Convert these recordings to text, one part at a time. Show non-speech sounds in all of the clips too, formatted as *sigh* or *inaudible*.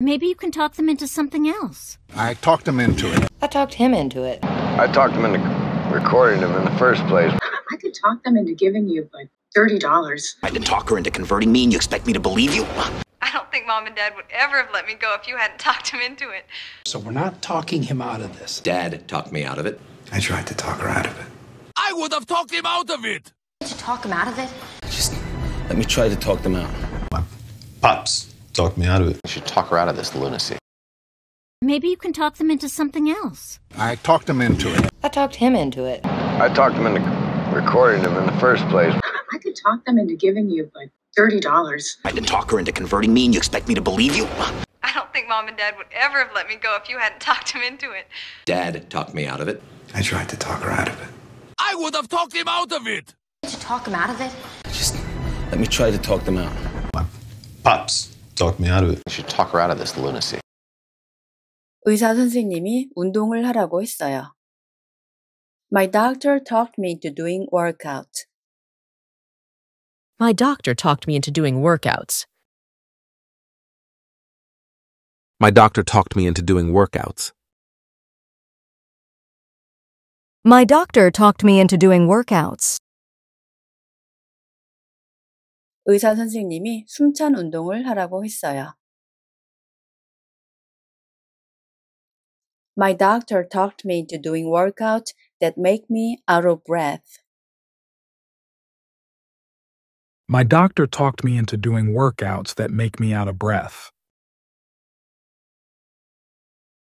Maybe you can talk them into something else. I talked them into it. I talked him into it. I talked him into recording him in the first place. I could talk them into giving you like $30. I could talk her into converting me and you expect me to believe you? I don't think mom and dad would ever have let me go if you hadn't talked him into it. So we're not talking him out of this. Dad talked me out of it. I tried to talk her out of it. I would have talked him out of it! Did you talk him out of it? Just let me try to talk them out. Pops, talk me out of it. You should talk her out of this lunacy. Maybe you can talk them into something else. I talked them into it. I talked him into it. I talked him into recording him in the first place. I could talk them into giving you like $30. I could talk her into converting me and you expect me to believe you? I don't think mom and dad would ever have let me go if you hadn't talked him into it. Dad talked me out of it. I tried to talk her out of it. I would have talked him out of it! Did you talk him out of it? Just let me try to talk them out. Pops, talk me out of it. You should talk her out of this lunacy. 의사 선생님이 운동을 하라고 했어요. My doctor talked me into doing workouts. My doctor talked me into doing workouts. My doctor talked me into doing workouts. My doctor talked me into doing workouts. 의사 선생님이 숨찬 운동을 하라고 했어요. My doctor talked me into doing workouts that make me out of breath. My doctor talked me into doing workouts that make me out of breath.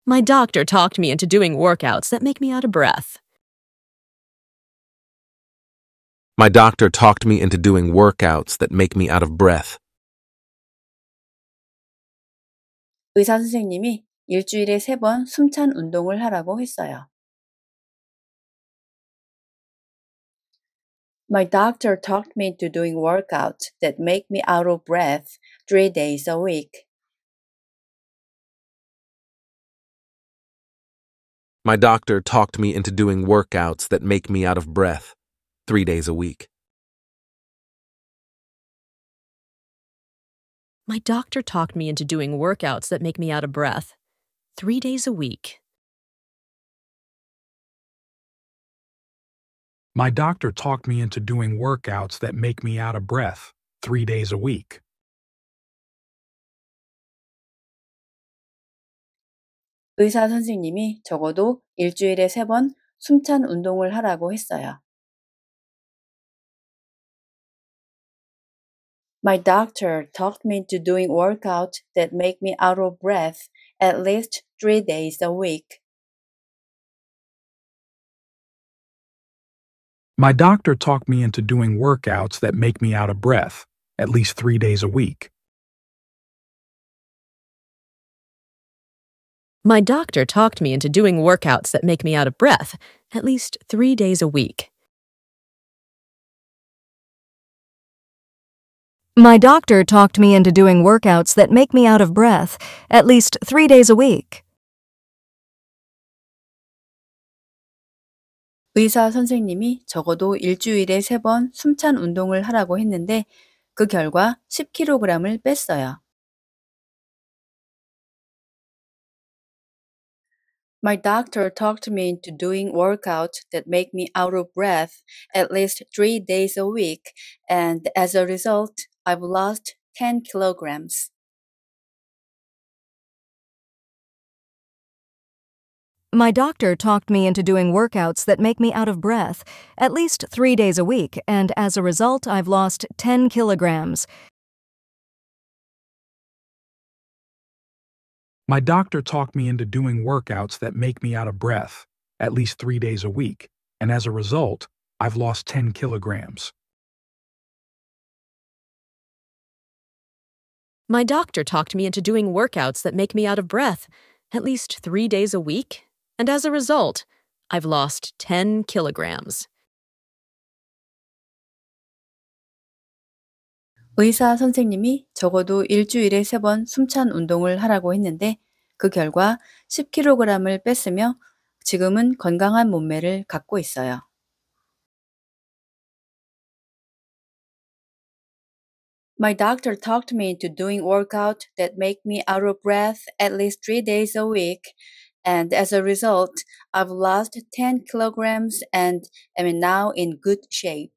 My doctor talked me into doing workouts that make me out of breath. My doctor talked me into doing workouts that make me out of breath. 의사 선생님이 일주일에 세번 숨찬 운동을 하라고 했어요. My doctor talked me into doing workouts that make me out of breath three days a week. My doctor talked me into doing workouts that make me out of breath three days a week. My doctor talked me into doing workouts that make me out of breath three days a week. My doctor talked me into doing workouts that make me out of breath three days a week. 의사 선생님이 적어도 일주일에 세 번 숨찬 운동을 하라고 했어요. My doctor talked me into doing workouts that make me out of breath at least three days a week. My doctor talked me into doing workouts that make me out of breath at least three days a week. My doctor talked me into doing workouts that make me out of breath at least three days a week. My doctor talked me into doing workouts that make me out of breath at least three days a week. 의사 선생님이 적어도 일주일에 세 번 숨찬 운동을 하라고 했는데 그 결과 10kg을 뺐어요. My doctor talked me into doing workouts that make me out of breath at least three days a week, and as a result, i have lost 10 kilograms. My doctor talked me into doing workouts that make me out of breath at least 3 days a week and as a result i have lost 10 kilograms. 'My doctor talked me into doing workouts that make me out of breath, at least three days a week, and as a result, I've lost 10 kilograms. My doctor talked me into doing workouts that make me out of breath, at least three days a week, and as a result, I've lost 10 kilograms. My doctor talked me into doing workouts that make me out of breath at least three days a week, and as a result, I've lost 10 kilograms. 의사 선생님이 적어도 일주일에 세 번 숨찬 운동을 하라고 했는데 그 결과 10kg을 뺐으며 지금은 건강한 몸매를 갖고 있어요. My doctor talked me into doing workout that make me out of breath at least three days a week. And as a result, I've lost 10 kilograms and am now in good shape.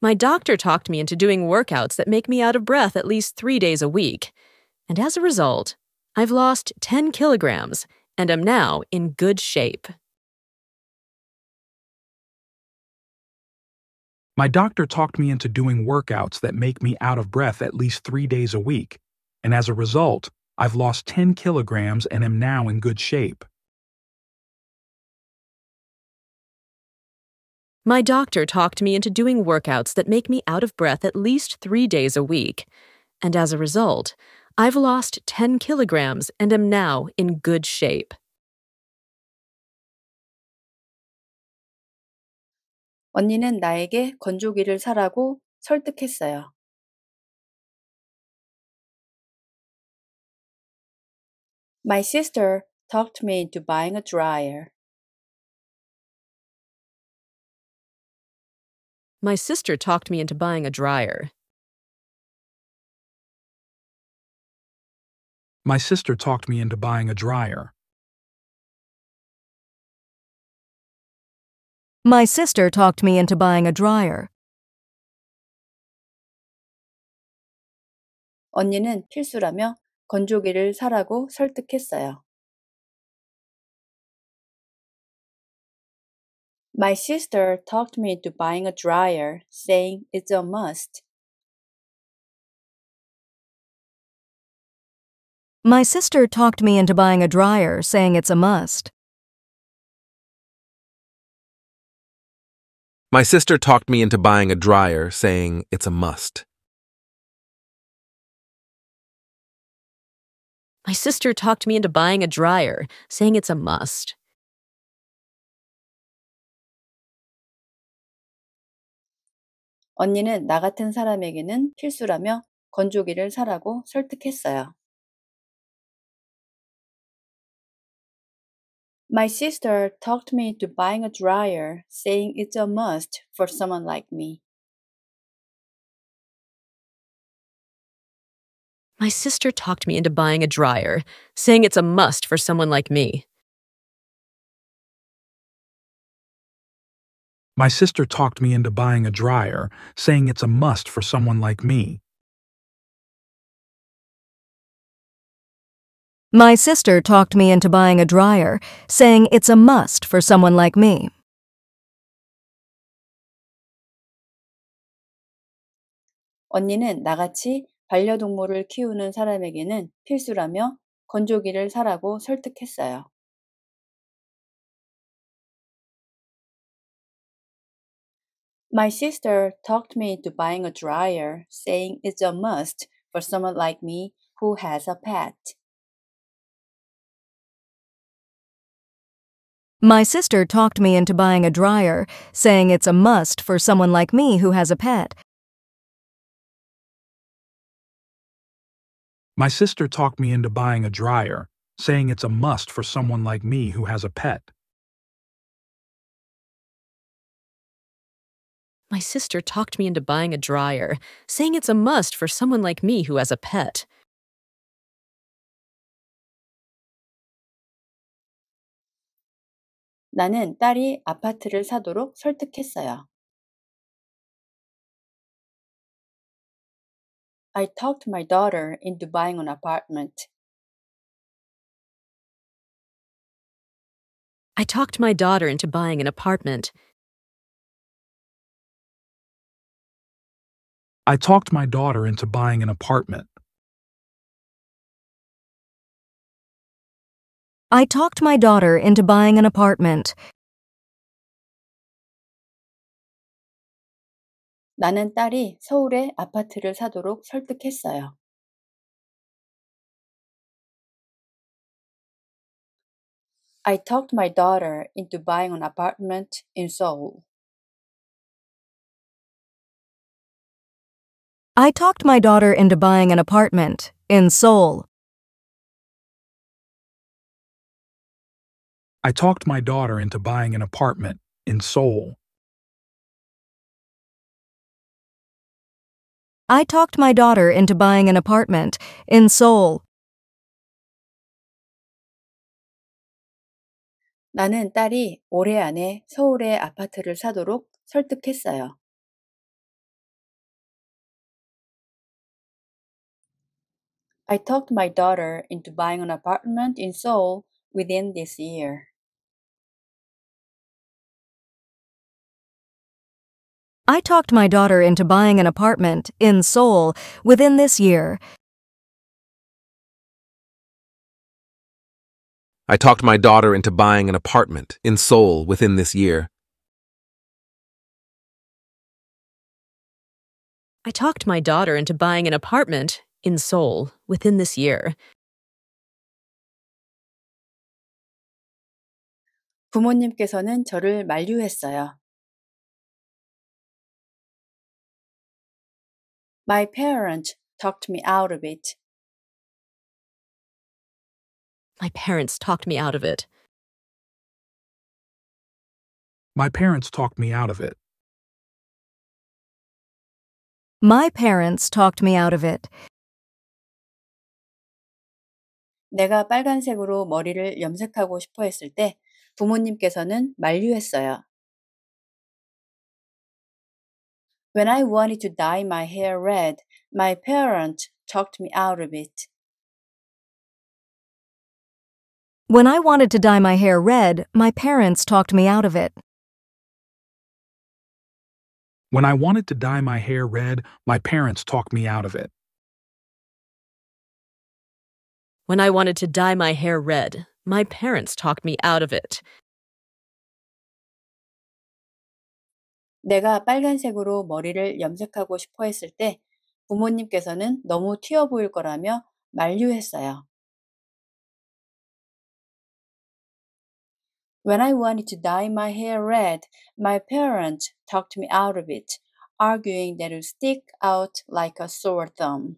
My doctor talked me into doing workouts that make me out of breath at least three days a week. And as a result, I've lost 10 kilograms and am now in good shape. My doctor talked me into doing workouts that make me out of breath at least three days a week, and as a result, I've lost 10 kilograms and am now in good shape. My doctor talked me into doing workouts that make me out of breath at least three days a week, and as a result, I've lost 10 kilograms and am now in good shape. 언니는 나에게 건조기를 사라고 설득했어요. My sister talked me into buying a dryer. My sister talked me into buying a dryer. My sister talked me into buying a dryer. My sister talked me into buying a dryer. 언니는 필수라며 건조기를 사라고 설득했어요. My sister talked me into buying a dryer, saying it's a must. My sister talked me into buying a dryer, saying it's a must. My sister talked me into buying a dryer, saying it's a must. My sister talked me into buying a dryer, saying it's a must. 언니는 나 같은 사람에게는 필수라며 건조기를 사라고 설득했어요. My sister talked me into buying a dryer, saying it's a must for someone like me. My sister talked me into buying a dryer, saying it's a must for someone like me. My sister talked me into buying a dryer, saying it's a must for someone like me. My sister talked me into buying a dryer, saying it's a must for someone like me. 언니는 나같이 반려동물을 키우는 사람에게는 필수라며 건조기를 사라고 설득했어요. My sister talked me into buying a dryer, saying it's a must for someone like me who has a pet. My sister talked me into buying a dryer, saying it's a must for someone like me who has a pet. My sister talked me into buying a dryer, saying it's a must for someone like me who has a pet. My sister talked me into buying a dryer, saying it's a must for someone like me who has a pet. 나는 딸이 아파트를 사도록 설득했어요. I talked my daughter into buying an apartment. I talked my daughter into buying an apartment. I talked my daughter into buying an apartment. I talked my daughter into buying an apartment. 나는 딸이 서울에 아파트를 사도록 설득했어요. I talked my daughter into buying an apartment in Seoul. I talked my daughter into buying an apartment in Seoul. I talked my daughter into buying an apartment in Seoul. I talked my daughter into buying an apartment in Seoul. 나는 딸이 올해 안에 서울에 아파트를 사도록 설득했어요. I talked my daughter into buying an apartment in Seoul within this year. I talked my daughter into buying an apartment in Seoul within this year. I talked my daughter into buying an apartment in Seoul within this year. I talked my daughter into buying an apartment in Seoul within this year. 부모님께서는 저를 만류했어요. My parents talked me out of it. My parents talked me out of it. My parents talked me out of it. My parents talked me out of it. 내가 빨간색으로 머리를 염색하고 싶어 했을 때 부모님께서는 만류했어요. When I wanted to dye my hair red, my parents talked me out of it. When I wanted to dye my hair red, my parents talked me out of it. When I wanted to dye my hair red, my parents talked me out of it. When I wanted to dye my hair red, my parents talked me out of it. 내가 빨간색으로 머리를 염색하고 싶어 했을 때 부모님께서는 너무 튀어 보일 거라며 만류했어요. When I wanted to dye my hair red, my parents talked me out of it, arguing that it would stick out like a sore thumb.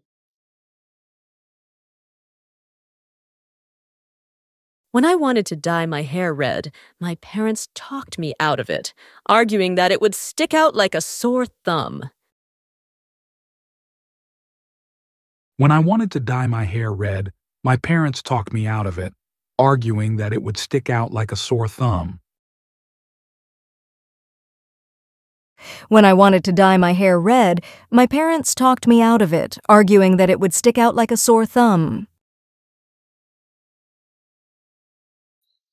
When I wanted to dye my hair red, my parents talked me out of it, arguing that it would stick out like a sore thumb. When I wanted to dye my hair red, my parents talked me out of it, arguing that it would stick out like a sore thumb. When I wanted to dye my hair red, my parents talked me out of it, arguing that it would stick out like a sore thumb.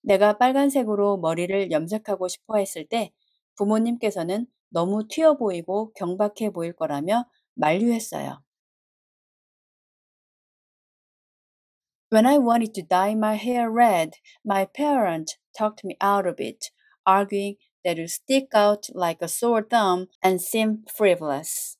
내가 빨간색으로 머리를 염색하고 싶어 했을 때 부모님께서는 너무 튀어 보이고 경박해 보일 거라며 만류했어요. When I wanted to dye my hair red, my parents talked me out of it, arguing that it stick out like a sore thumb and seem frivolous.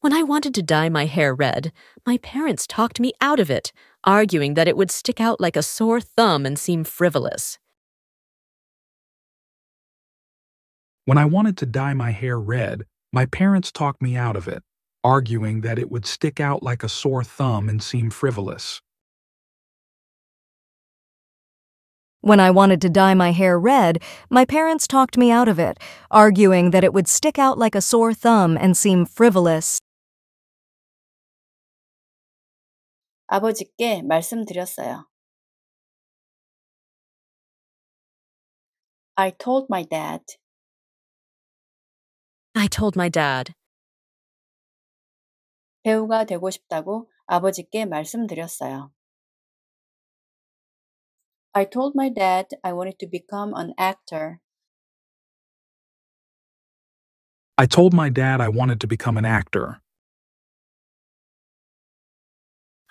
When I wanted to dye my hair red, my parents talked me out of it, arguing that it would stick out like a sore thumb and seem frivolous. When I wanted to dye my hair red, my parents talked me out of it, arguing that it would stick out like a sore thumb and seem frivolous. When I wanted to dye my hair red, my parents talked me out of it, arguing that it would stick out like a sore thumb and seem frivolous. 아버지께 말씀드렸어요. I told my dad. I told my dad. 배우가 되고 싶다고 아버지께 말씀드렸어요. I told my dad I wanted to become an actor. I told my dad I wanted to become an actor.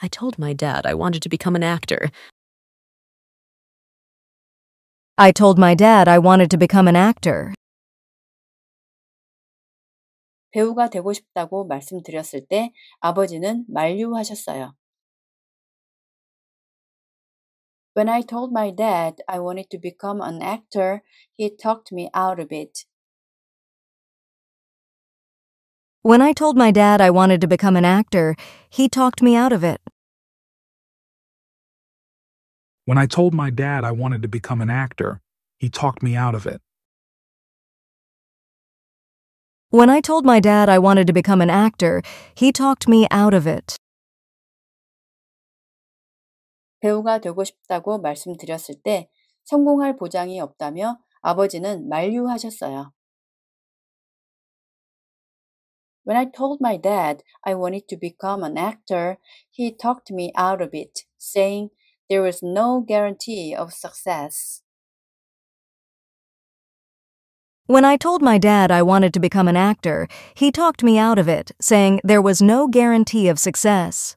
I told my dad I wanted to become an actor. I told my dad I wanted to become an actor. 배우가 되고 싶다고 말씀드렸을 때 아버지는 만류하셨어요. When I told my dad I wanted to become an actor, he talked me out of it. When I told my dad I wanted to become an actor, he talked me out of it. When I told my dad I wanted to become an actor, he talked me out of it. When I told my dad I wanted to become an actor, he talked me out of it. 배우가 되고 싶다고 말씀드렸을 때 성공할 보장이 없다며 아버지는 만류하셨어요. When I told my dad I wanted to become an actor, he talked me out of it, saying there was no guarantee of success. When I told my dad I wanted to become an actor, he talked me out of it, saying there was no guarantee of success.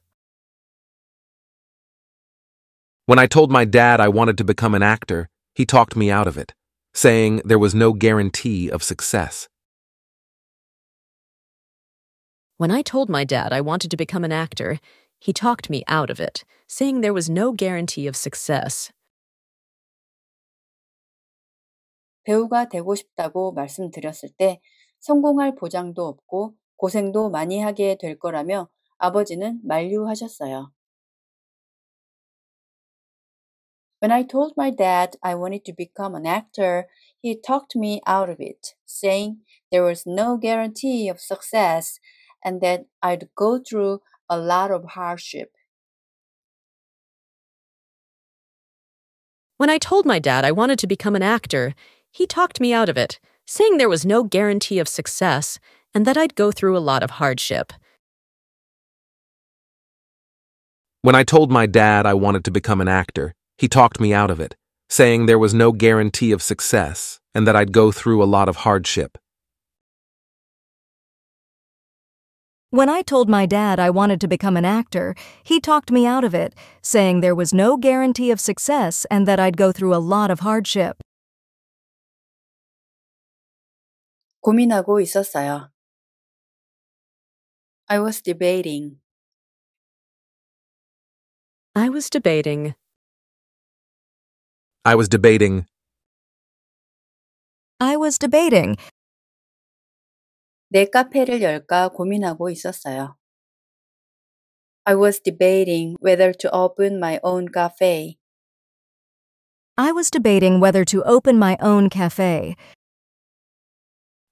When I told my dad I wanted to become an actor, he talked me out of it, saying there was no guarantee of success. When I told my dad I wanted to become an actor, he talked me out of it, saying there was no guarantee of success. 배우가 되고 싶다고 말씀드렸을 때 성공할 보장도 없고 고생도 많이 하게 될 거라며 아버지는 만류하셨어요. When I told my dad I wanted to become an actor, he talked me out of it, saying there was no guarantee of success and then I'd go through a lot of hardship. When I told my dad I wanted to become an actor, he talked me out of it, saying there was no guarantee of success and that I'd go through a lot of hardship. When I told my dad I wanted to become an actor, he talked me out of it, saying there was no guarantee of success and that I'd go through a lot of hardship. When I told my dad I wanted to become an actor, he talked me out of it, saying there was no guarantee of success and that I'd go through a lot of hardship. 고민하고 있었어요. I was debating. I was debating. I was debating. I was debating. 내 카페를 열까 고민하고 있었어요. I was debating whether to open my own cafe. I was debating whether to open my own cafe.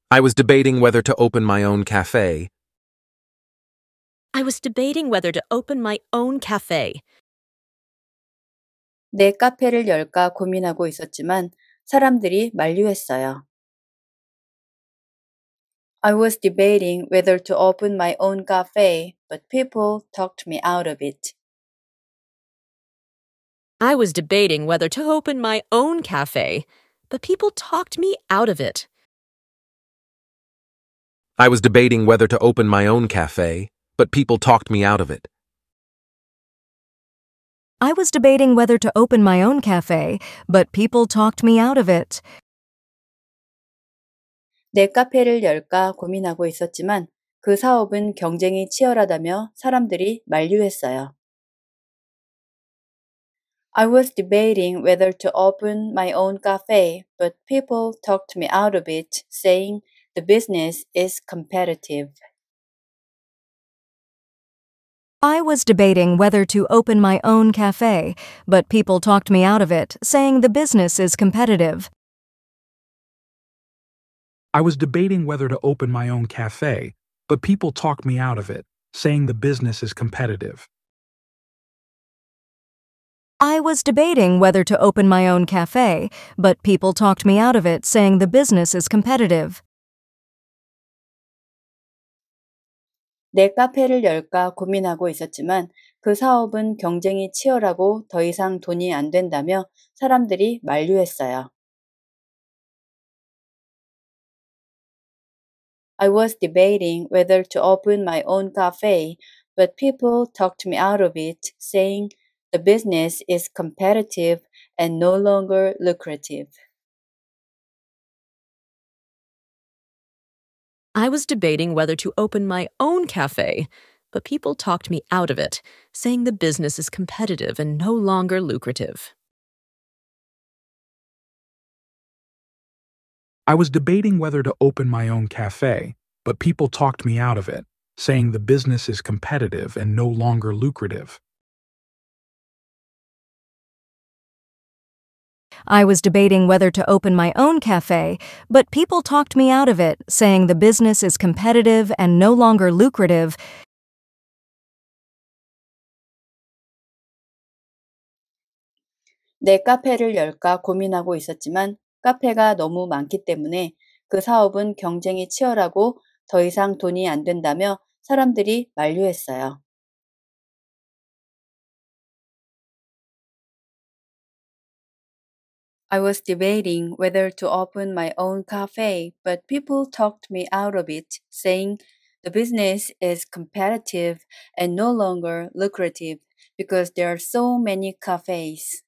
I was debating whether to open my own cafe. I was debating whether to open my own cafe. 내 카페를 열까 고민하고 있었지만 사람들이 만류했어요. I was debating whether to open my own cafe, but people talked me out of it. I was debating whether to open my own cafe, but people talked me out of it. I was debating whether to open my own cafe, but people talked me out of it. I was debating whether to open my own cafe, but people talked me out of it. 내 카페를 열까 고민하고 있었지만 그 사업은 경쟁이 치열하다며 사람들이 만류했어요. I was debating whether to open my own cafe, but people talked me out of it, saying the business is competitive. I was debating whether to open my own cafe, but people talked me out of it, saying the business is competitive. I was debating whether to open my own cafe, but people talked me out of it, saying the business is competitive. I was debating whether to open my own cafe, but people talked me out of it, saying the business is competitive. 내 카페를 열까 고민하고 있었지만 그 사업은 경쟁이 치열하고 더 이상 돈이 안 된다며 사람들이 만류했어요. I was debating whether to open my own cafe, but people talked me out of it, saying the business is competitive and no longer lucrative. I was debating whether to open my own cafe, but people talked me out of it, saying the business is competitive and no longer lucrative. I was debating whether to open my own cafe, but people talked me out of it, saying the business is competitive and no longer lucrative. I was debating whether to open my own cafe, but people talked me out of it, saying the business is competitive and no longer lucrative. 내 카페를 열까 고민하고 있었지만 카페가 너무 많기 때문에 그 사업은 경쟁이 치열하고 더 이상 돈이 안 된다며 사람들이 만류했어요. I was debating whether to open my own cafe, but people talked me out of it, saying, The business is competitive and no longer lucrative because there are so many cafes.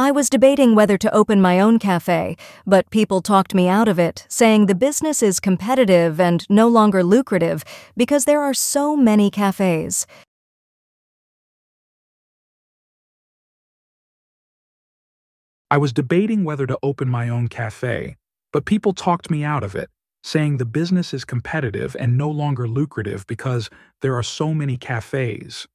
I was debating whether to open my own cafe, but people talked me out of it, saying the business is competitive and no longer lucrative because there are so many cafes. I was debating whether to open my own cafe, but people talked me out of it, saying the business is competitive and no longer lucrative because there are so many cafes.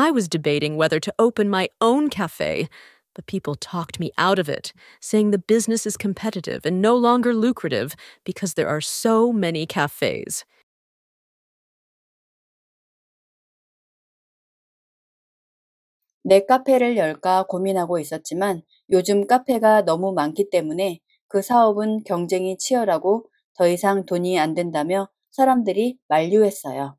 I was debating whether to open my own cafe, but people talked me out of it, saying the business is competitive and no longer lucrative because there are so many cafes. 내 카페를 열까 고민하고 있었지만 요즘 카페가 너무 많기 때문에 그 사업은 경쟁이 치열하고 더 이상 돈이 안 된다며 사람들이 만류했어요.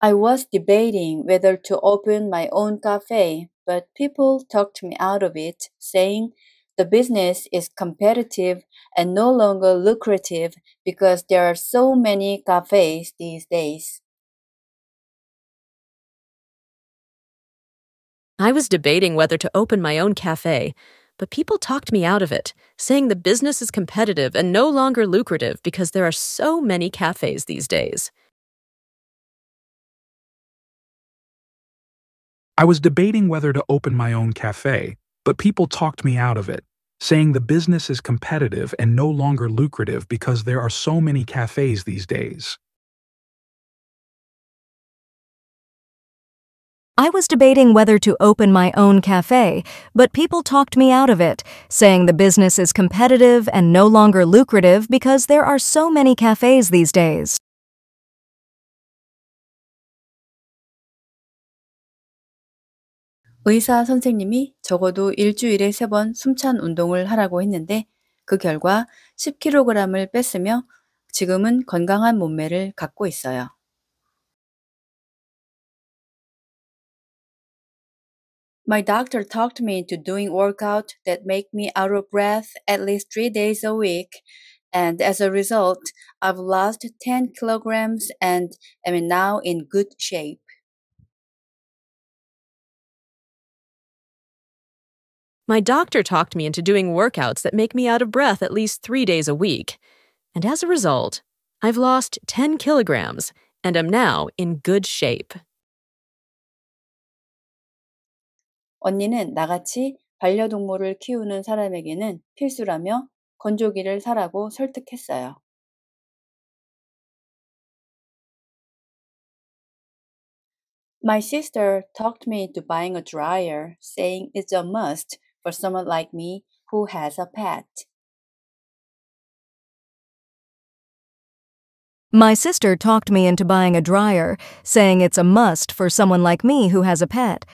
I was debating whether to open my own cafe, but people talked me out of it, saying the business is competitive and no longer lucrative because there are so many cafes these days. I was debating whether to open my own cafe, but people talked me out of it, saying the business is competitive and no longer lucrative because there are so many cafes these days. I was debating whether to open my own cafe, but people talked me out of it, saying the business is competitive and no longer lucrative because there are so many cafes these days. I was debating whether to open my own cafe, but people talked me out of it, saying the business is competitive and no longer lucrative because there are so many cafes these days. 의사 선생님이 적어도 일주일에 세 번 숨찬 운동을 하라고 했는데 그 결과 10kg을 뺐으며 지금은 건강한 몸매를 갖고 있어요. My doctor talked me into doing workout that make me out of breath at least three days a week. And as a result, I've lost 10 kilograms and am now in good shape. My doctor talked me into doing workouts that make me out of breath at least three days a week. And as a result, I've lost 10 kilograms and am now in good shape. 언니는 나같이 반려동물을 키우는 사람에게는 필수라며 건조기를 사라고 설득했어요. My sister talked me into buying a dryer, saying it's a must for someone like me who has a pet. My sister talked me into buying a dryer, saying it's a must for someone like me who has a pet.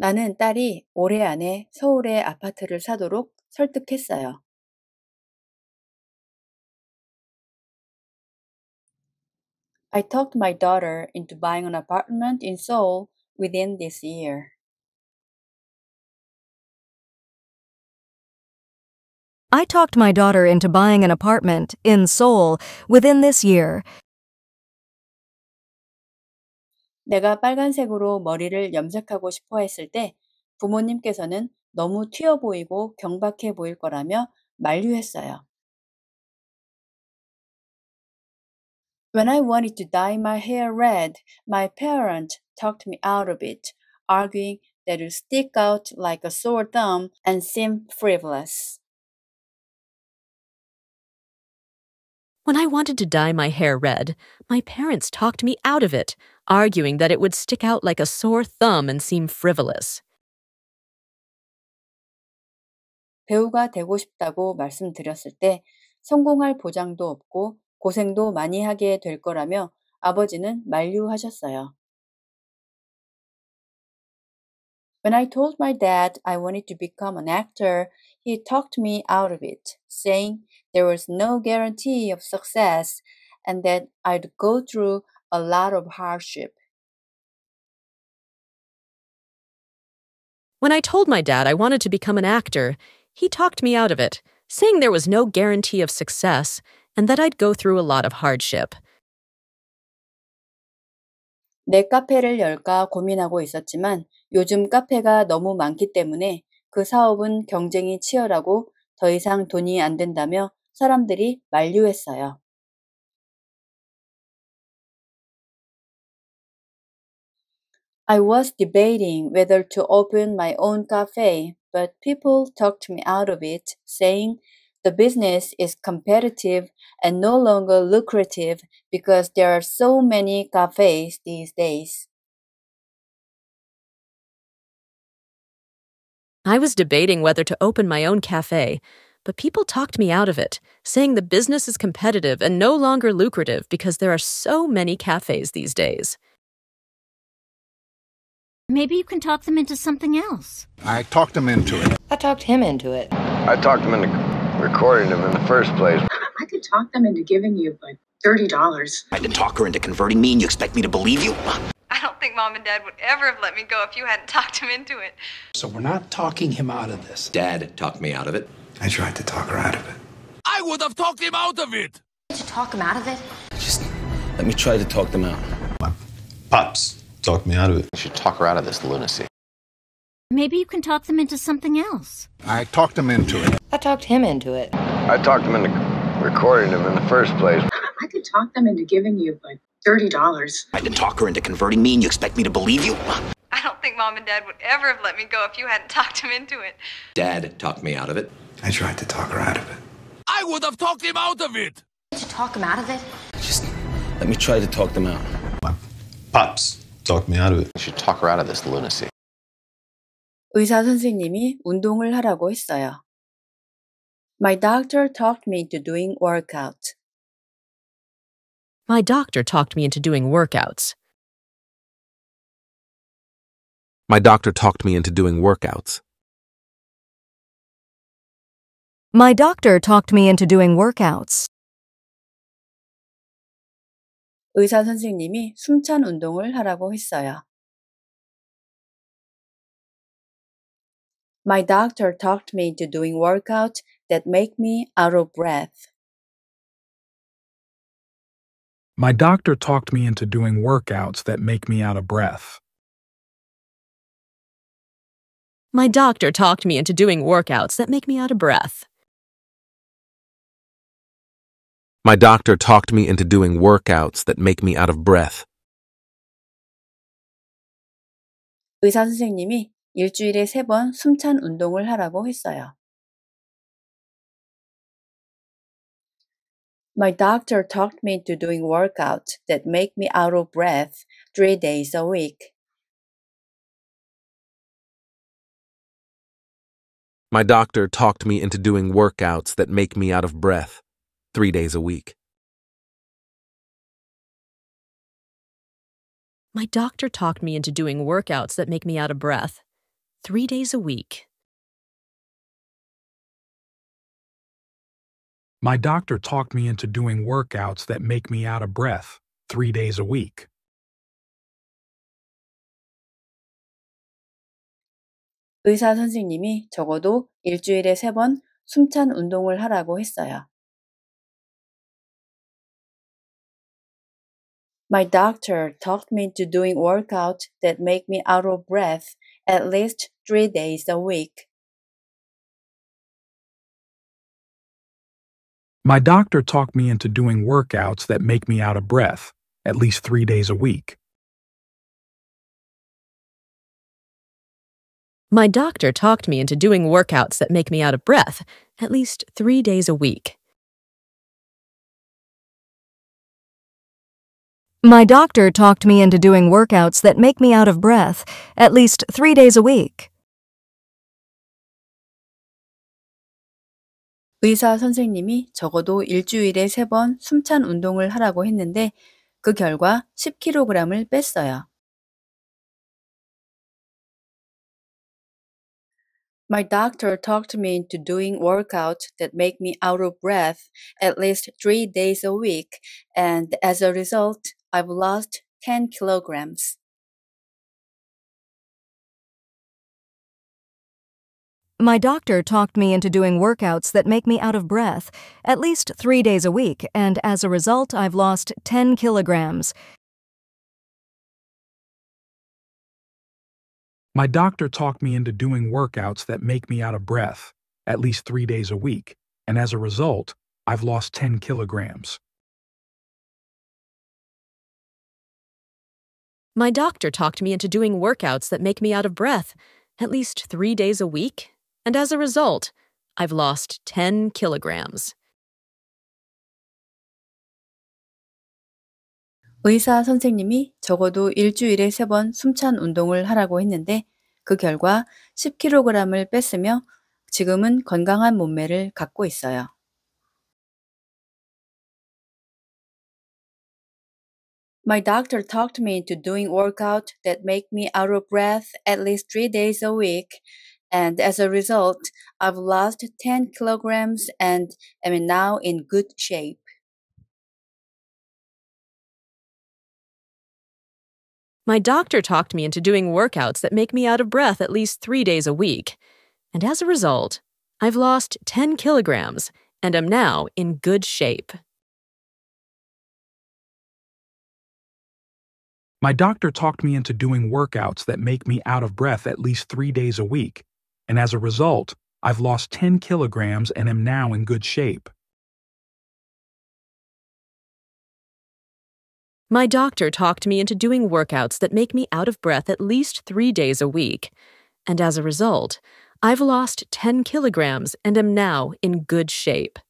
나는 딸이 올해 안에 서울에 아파트를 사도록 설득했어요. I talked my daughter into buying an apartment in Seoul within this year. I talked my daughter into buying an apartment in Seoul within this year. 내가 빨간색으로 머리를 염색하고 싶어 했을 때 부모님께서는 너무 튀어 보이고 경박해 보일 거라며 만류했어요. When I wanted to dye my hair red, my parents talked me out of it, arguing that it would stick out like a sore thumb and seem frivolous. When I wanted to dye my hair red, my parents talked me out of it, arguing that it would stick out like a sore thumb and seem frivolous. 배우가 되고 싶다고 말씀드렸을 때 성공할 보장도 없고 고생도 많이 하게 될 거라며 아버지는 만류하셨어요. When I told my dad I wanted to become an actor, he talked me out of it, saying there was no guarantee of success and that I'd go through a lot of hardship. When I told my dad I wanted to become an actor, he talked me out of it, saying there was no guarantee of success and that I'd go through a lot of hardship. 내 카페를 열까 고민하고 있었지만 요즘 카페가 너무 많기 때문에 그 사업은 경쟁이 치열하고 더 이상 돈이 안 된다며 사람들이 만류했어요. I was debating whether to open my own cafe, but people talked me out of it, saying the business is competitive and no longer lucrative because there are so many cafes these days. I was debating whether to open my own cafe, but people talked me out of it, saying the business is competitive and no longer lucrative because there are so many cafes these days. Maybe you can talk them into something else. I talked them into it. I talked him into it. I talked him into recording him in the first place. I could talk them into giving you like $30. I had to talk her into converting me and you expect me to believe you? I don't think mom and dad would ever have let me go if you hadn't talked him into it. So we're not talking him out of this. Dad talked me out of it. I tried to talk her out of it. I would have talked him out of it. Did you talk him out of it? Just let me try to talk them out. pops talked me out of it. You should talk her out of this lunacy. Maybe you can talk them into something else. I talked them into it. I talked him into it. I talked them into recording him in the first place. I could talk them into giving you like $30. I can talk her into converting me and you expect me to believe you? I don't think mom and dad would ever have let me go if you hadn't *laughs* talked him into it. Dad talked me out of it. I tried to talk her out of it. I would have talked him out of it! Did you talk him out of it? Just let me try to talk them out. pops talked me out of it. You should talk her out of this lunacy. 의사 선생님이 운동을 하라고 했어요. My doctor talked me into doing workout. My doctor talked me into doing workouts. My doctor talked me into doing workouts. My doctor talked me into doing workouts. 의사 선생님이 숨찬 운동을 하라고 했어요. My doctor talked me into doing workouts that make me out of breath. My doctor talked me into doing workouts that make me out of breath. My doctor talked me into doing workouts that make me out of breath. My doctor talked me into doing workouts that make me out of breath. 의사 선생님이 일주일에 세 번 숨찬 운동을 하라고 했어요. My doctor talked me into doing workouts that make me out of breath three days a week. My doctor talked me into doing workouts that make me out of breath three days a week. My doctor talked me into doing workouts that make me out of breath three days a week. My doctor talked me into doing workouts that make me out of breath three days a week. My doctor talked me into doing workouts that make me out of breath at least three days a week. My doctor talked me into doing workouts that make me out of breath, at least three days a week. My doctor talked me into doing workouts that make me out of breath, at least three days a week. My doctor talked me into doing workouts that make me out of breath, at least three days a week. 의사 선생님이 적어도 일주일에 세 번 숨찬 운동을 하라고 했는데 그 결과 10kg을 뺐어요. My doctor talked me into doing workouts that make me out of breath at least three days a week, and as a result, I've lost 10 kilograms. My doctor talked me into doing workouts that make me out of breath, at least three days a week, and as a result, I've lost 10 kilograms. My doctor talked me into doing workouts that make me out of breath, at least three days a week, and as a result, I've lost 10 kilograms. My doctor talked me into doing workouts that make me out of breath, at least three days a week, and as a result, I've lost 10 kilograms. 선생님이 선생님이 적어도 3번 숨찬 운동을 하라고 했는데 그 결과 10kg을 뺐으며 지금은 건강한 몸매를 갖고 있어요. My doctor talked me into doing workout that make me out of breath at least 3 days a week and as a result, I've lost 10 kilograms and am now in good shape. My doctor talked me into doing workouts that make me out of breath at least three days a week. And as a result, I've lost 10 kilograms and am now in good shape. My doctor talked me into doing workouts that make me out of breath at least three days a week and as a result, I've lost 10 kilograms and am now in good shape. My doctor talked me into doing workouts that make me out of breath at least three days a week, and as a result, I've lost 10 kilograms and am now in good shape.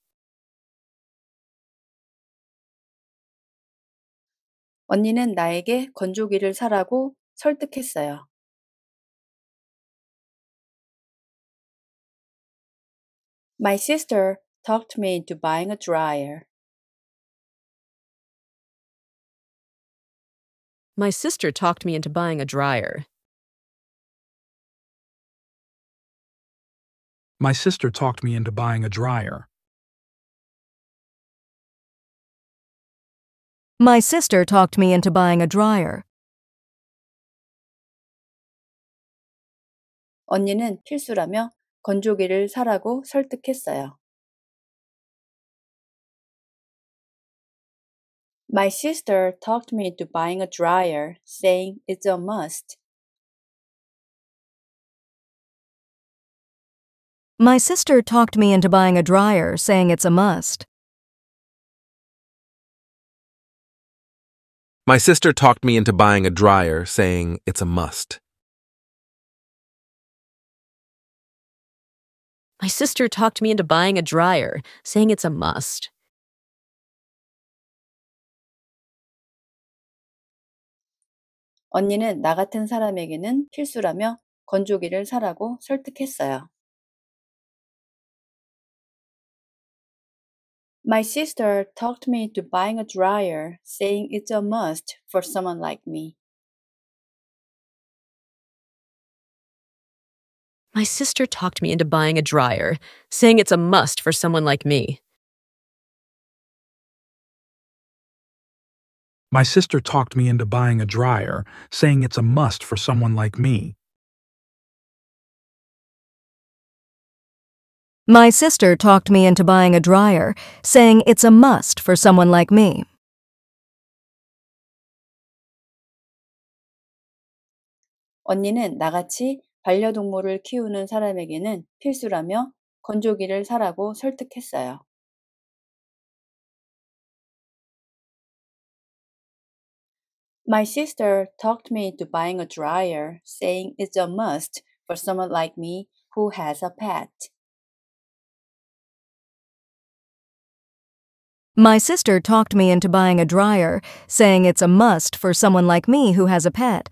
언니는 나에게 건조기를 사라고 설득했어요. My sister talked me into buying a dryer. My sister talked me into buying a dryer. My sister talked me into buying a dryer. My sister talked me into buying a dryer. 언니는 필수라며 건조기를 사라고 설득했어요. My sister talked me into buying a dryer, saying it's a must. My sister talked me into buying a dryer, saying it's a must. My sister talked me into buying a dryer, saying it's a must. My sister talked me into buying a dryer, saying it's a must. 언니는 나 같은 사람에게는 필수라며 건조기를 사라고 설득했어요. My sister talked me into buying a dryer, saying it's a must for someone like me. My sister talked me into buying a dryer, saying it's a must for someone like me. My sister talked me into buying a dryer, saying it's a must for someone like me. My sister talked me into buying a dryer, saying it's a must for someone like me. 언니는 나같이 반려동물을 키우는 사람에게는 필수라며 건조기를 사라고 My sister talked me into buying a dryer, saying it's a must for someone like me who has a pet. My sister talked me into buying a dryer, saying it's a must for someone like me who has a pet.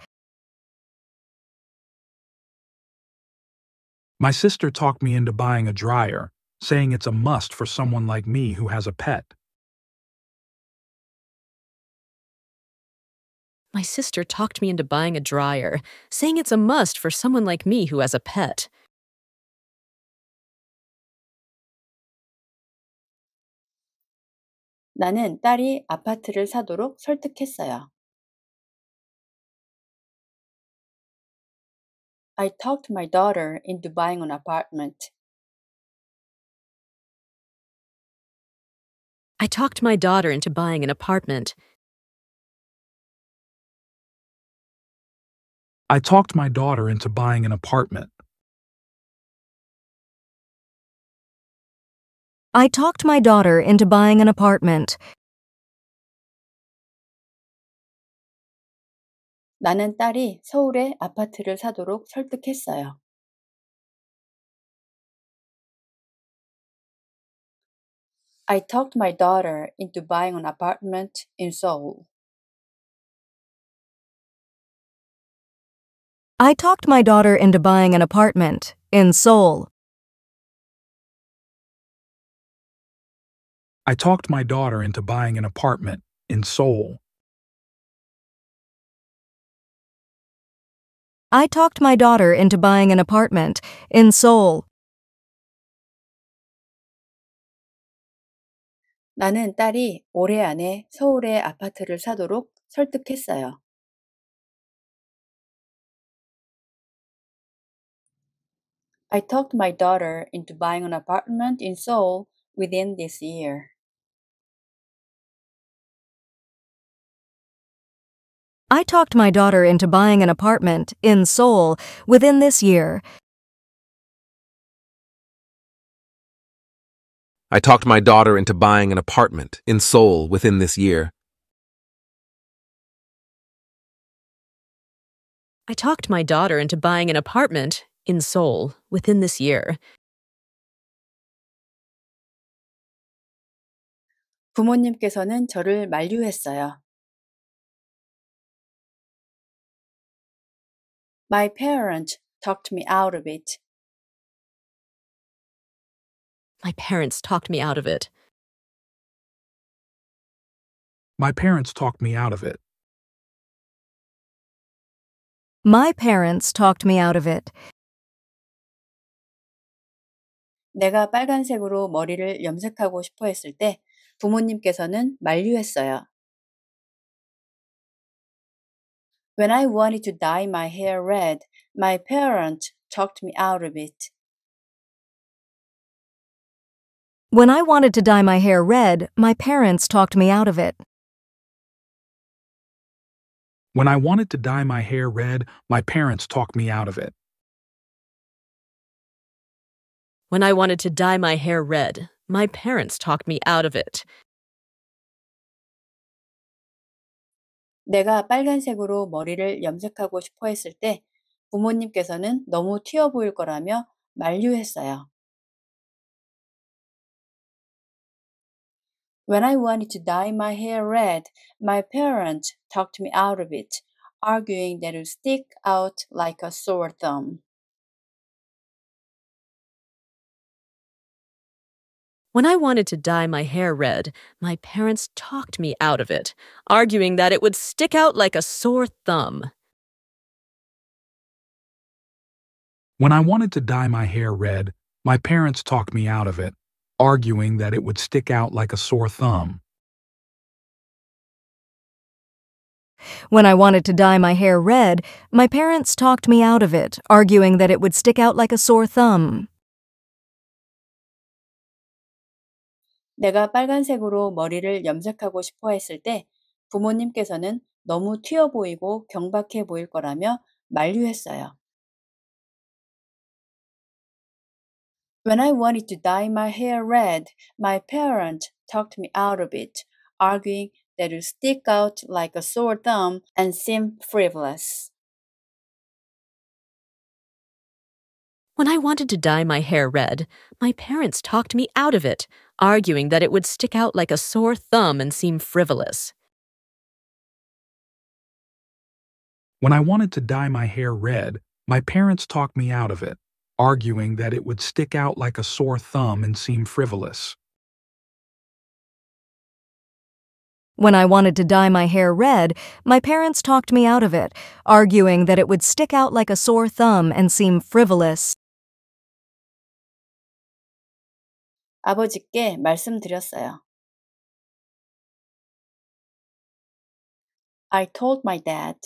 My sister talked me into buying a dryer, saying it's a must for someone like me who has a pet. My sister talked me into buying a dryer, saying it's a must for someone like me who has a pet. 나는 딸이 아파트를 사도록 설득했어요. I talked my daughter into buying an apartment. I talked my daughter into buying an apartment. I talked my daughter into buying an apartment. I talked my daughter into buying an apartment. 나는 딸이 서울에 아파트를 사도록 설득했어요. I talked my daughter into buying an apartment in Seoul. I talked my daughter into buying an apartment in Seoul. I talked my daughter into buying an apartment in Seoul. I talked my daughter into buying an apartment in Seoul. 나는 딸이 올해 안에 서울에 아파트를 사도록 설득했어요. I talked my daughter into buying an apartment in Seoul within this year. I talked my daughter into buying an apartment in Seoul within this year. I talked my daughter into buying an apartment in Seoul within this year. I talked my daughter into buying an apartment in Seoul within this year. 부모님께서는 저를 만류했어요. My parents talked me out of it. My parents talked me out of it. My parents talked me out of it. My parents talked me out of it. 내가 빨간색으로 머리를 염색하고 싶어 했을 때 부모님께서는 만류했어요. When I wanted to dye my hair red, my parents talked me out of it. When I wanted to dye my hair red, my parents talked me out of it. When I wanted to dye my hair red, my parents talked me out of it. When I wanted to dye my hair red, my parents talked me out of it. 내가 빨간색으로 머리를 염색하고 싶어 했을 때 부모님께서는 너무 튀어 보일 거라며 만류했어요. When I wanted to dye my hair red, my parents talked me out of it, arguing that it would stick out like a sore thumb. When I wanted to dye my hair red, my parents talked me out of it, arguing that it would stick out like a sore thumb. When I wanted to dye my hair red, my parents talked me out of it, arguing that it would stick out like a sore thumb. When I wanted to dye my hair red, my parents talked me out of it, arguing that it would stick out like a sore thumb. 내가 빨간색으로 머리를 염색하고 싶어 했을 때 부모님께서는 너무 튀어 보이고 경박해 보일 거라며 만류했어요. When I wanted to dye my hair red, my parents talked me out of it, arguing that it would stick out like a sore thumb and seem frivolous. When I wanted to dye my hair red, my parents talked me out of it, arguing that it would stick out like a sore thumb and seem frivolous. When I wanted to dye my hair red, my parents talked me out of it, arguing that it would stick out like a sore thumb and seem frivolous. When I wanted to dye my hair red, my parents talked me out of it, arguing that it would stick out like a sore thumb and seem frivolous. 아버지께 말씀드렸어요. I told my dad.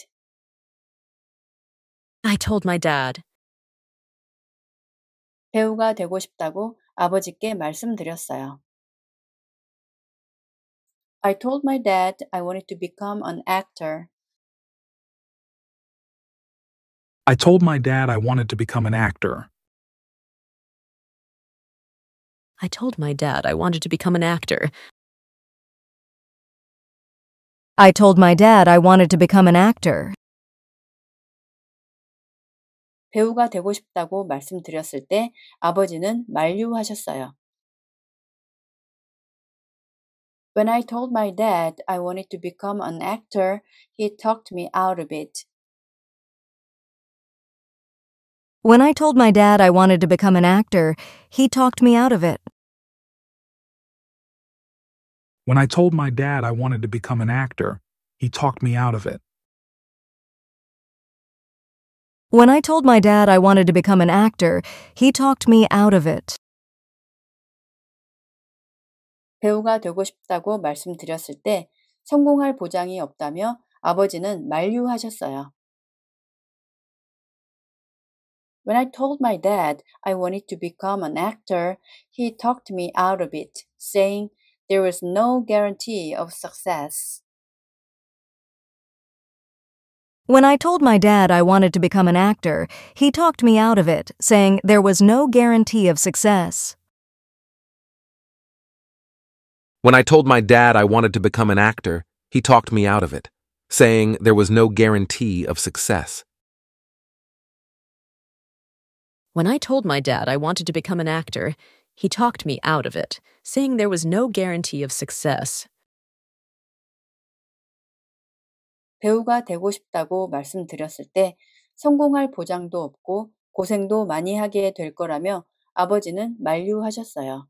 I told my dad. 배우가 되고 싶다고 아버지께 말씀드렸어요. I told my dad I wanted to become an actor. I told my dad I wanted to become an actor. I told my dad I wanted to become an actor. I told my dad I wanted to become an actor. 배우가 되고 싶다고 말씀드렸을 때 아버지는 만류하셨어요. When I told my dad I wanted to become an actor, he talked me out of it. When I told my dad I wanted to become an actor, he talked me out of it. When I told my dad I wanted to become an actor, he talked me out of it. When I told my dad I wanted to become an actor, he talked me out of it. 배우가 되고 싶다고 말씀드렸을 때 성공할 보장이 없다며 아버지는 만류하셨어요. When I told my dad I wanted to become an actor, he talked me out of it, saying there was no guarantee of success. When I told my dad I wanted to become an actor, he talked me out of it, saying there was no guarantee of success. When I told my dad I wanted to become an actor, he talked me out of it, saying there was no guarantee of success. When I told my dad I wanted to become an actor, he talked me out of it, saying there was no guarantee of success. 배우가 되고 싶다고 말씀드렸을 때 성공할 보장도 없고 고생도 많이 하게 될 거라며 아버지는 만류하셨어요.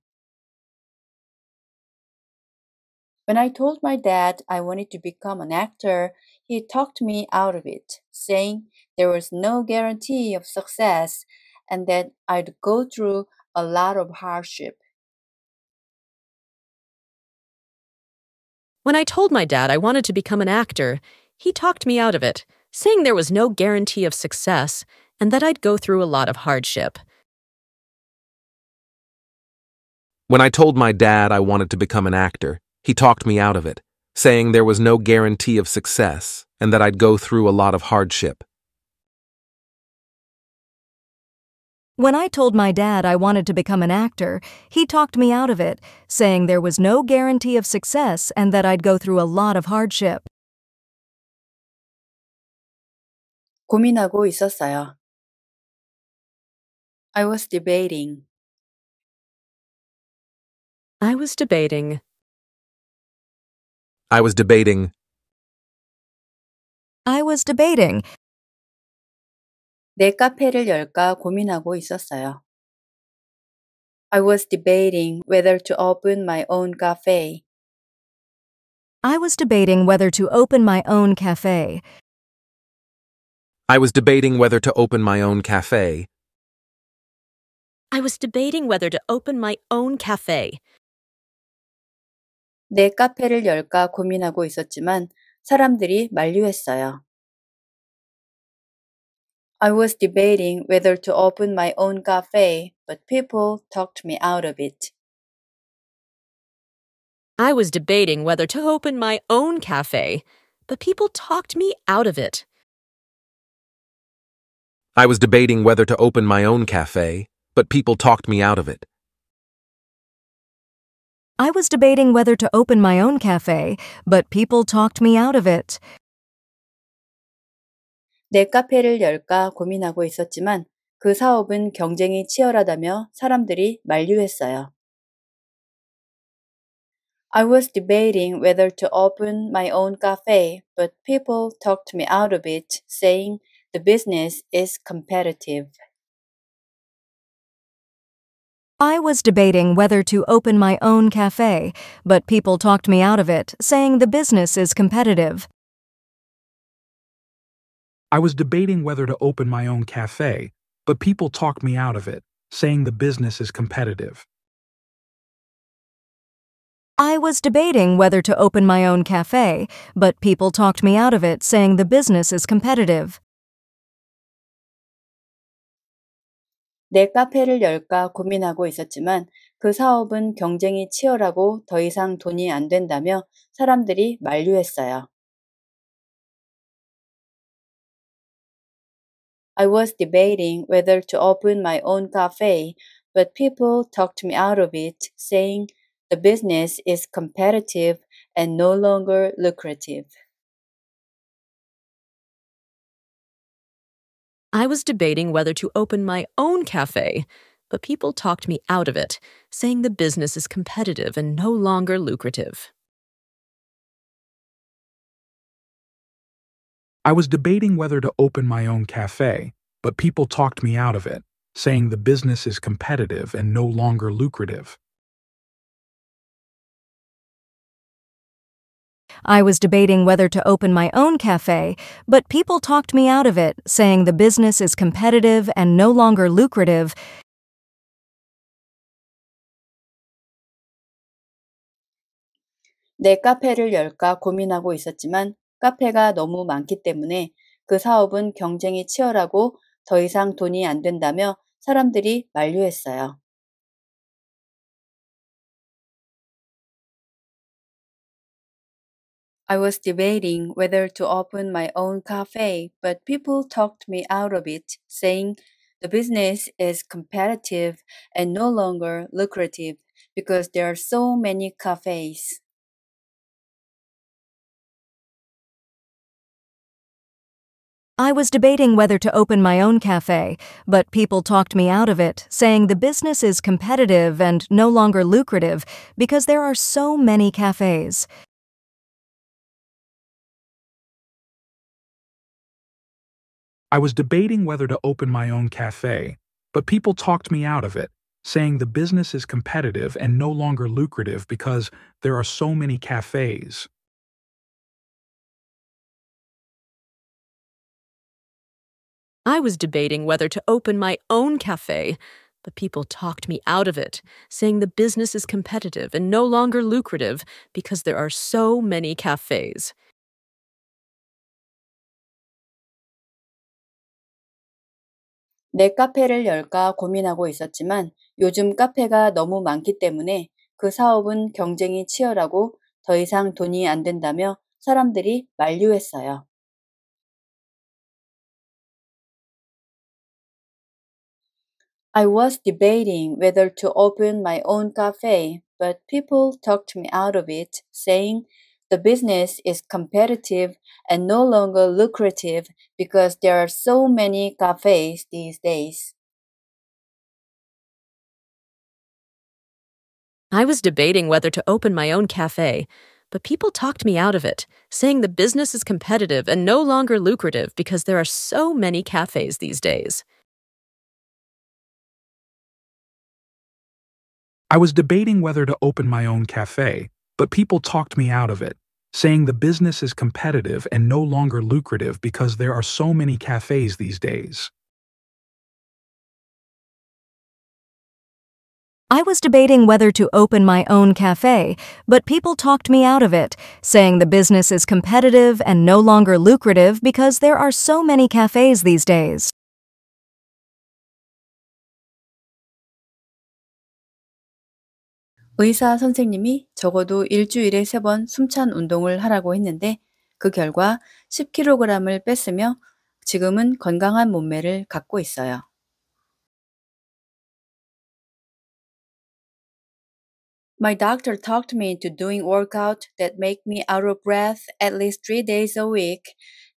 When I told my dad I wanted to become an actor, he talked me out of it, saying there was no guarantee of success and that I'd go through a lot of hardship. When I told my dad I wanted to become an actor, he talked me out of it, saying there was no guarantee of success and that I'd go through a lot of hardship. When I told my dad I wanted to become an actor, he talked me out of it, saying there was no guarantee of success and that I'd go through a lot of hardship. When I told my dad I wanted to become an actor, he talked me out of it, saying there was no guarantee of success and that I'd go through a lot of hardship. 고민하고 있었어요. I was debating. I was debating. I was debating. I was debating. 내 카페를 열까 고민하고 있었어요. I was debating whether to open my own cafe. I was debating whether to open my own cafe. I was debating whether to open my own cafe. I was debating whether to open my own cafe. 내 카페를 열까 고민하고 있었지만 사람들이 만류했어요. I was debating whether to open my own cafe, but people talked me out of it. I was debating whether to open my own cafe, but people talked me out of it. I was debating whether to open my own cafe, but people talked me out of it. I was debating whether to open my own cafe, but people talked me out of it. 내 카페를 열까 고민하고 있었지만 그 사업은 경쟁이 치열하다며 사람들이 만류했어요. I was debating whether to open my own cafe, but people talked me out of it, saying the business is competitive. I was debating whether to open my own cafe, but people talked me out of it, saying the business is competitive. I was debating whether to open my own cafe, but people talked me out of it, saying the business is competitive. I was debating whether to open my own cafe, but people talked me out of it, saying the business is competitive. 내 카페를 열까 고민하고 있었지만 그 사업은 경쟁이 치열하고 더 이상 돈이 안 된다며 사람들이 만류했어요. I was debating whether to open my own cafe, but people talked me out of it, saying the business is competitive and no longer lucrative. I was debating whether to open my own cafe, but people talked me out of it, saying the business is competitive and no longer lucrative. I was debating whether to open my own cafe, but people talked me out of it, saying the business is competitive and no longer lucrative. I was debating whether to open my own cafe, but people talked me out of it, saying the business is competitive and no longer lucrative. 내 카페를 열까 고민하고 있었지만 카페가 너무 많기 때문에 그 사업은 경쟁이 치열하고 더 이상 돈이 안 된다며 사람들이 만류했어요. I was debating whether to open my own cafe, but people talked me out of it, saying the business is competitive and no longer lucrative because there are so many cafes. I was debating whether to open my own cafe, but people talked me out of it, saying the business is competitive and no longer lucrative because there are so many cafes. I was debating whether to open my own cafe, but people talked me out of it, saying the business is competitive and no longer lucrative because there are so many cafes. I was debating whether to open my own cafe, but people talked me out of it, saying the business is competitive and no longer lucrative because there are so many cafes. 내 카페를 열까 고민하고 있었지만 요즘 카페가 너무 많기 때문에 그 사업은 경쟁이 치열하고 더 이상 돈이 안 된다며 사람들이 만류했어요. I was debating whether to open my own cafe, but people talked me out of it, saying the business is competitive and no longer lucrative because there are so many cafes these days. I was debating whether to open my own cafe, but people talked me out of it, saying the business is competitive and no longer lucrative because there are so many cafes these days. I was debating whether to open my own cafe, but people talked me out of it, saying the business is competitive and no longer lucrative because there are so many cafes these days. I was debating whether to open my own cafe, but people talked me out of it, saying the business is competitive and no longer lucrative because there are so many cafes these days. 의사 선생님이 적어도 일주일에 세 번 숨찬 운동을 하라고 했는데 그 결과 10kg을 뺐으며 지금은 건강한 몸매를 갖고 있어요. My doctor talked me into doing workout that make me out of breath at least three days a week.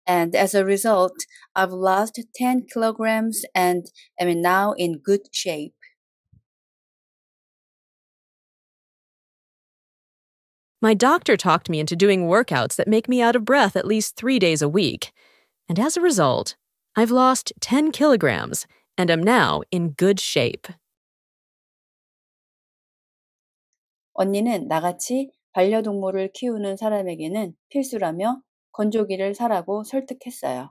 And as a result, I've lost 10 kilograms and am now in good shape. My doctor talked me into doing workouts that make me out of breath at least three days a week. And as a result, I've lost 10 kilograms and am now in good shape. 언니는 나같이 반려동물을 키우는 사람에게는 필수라며 건조기를 사라고 설득했어요.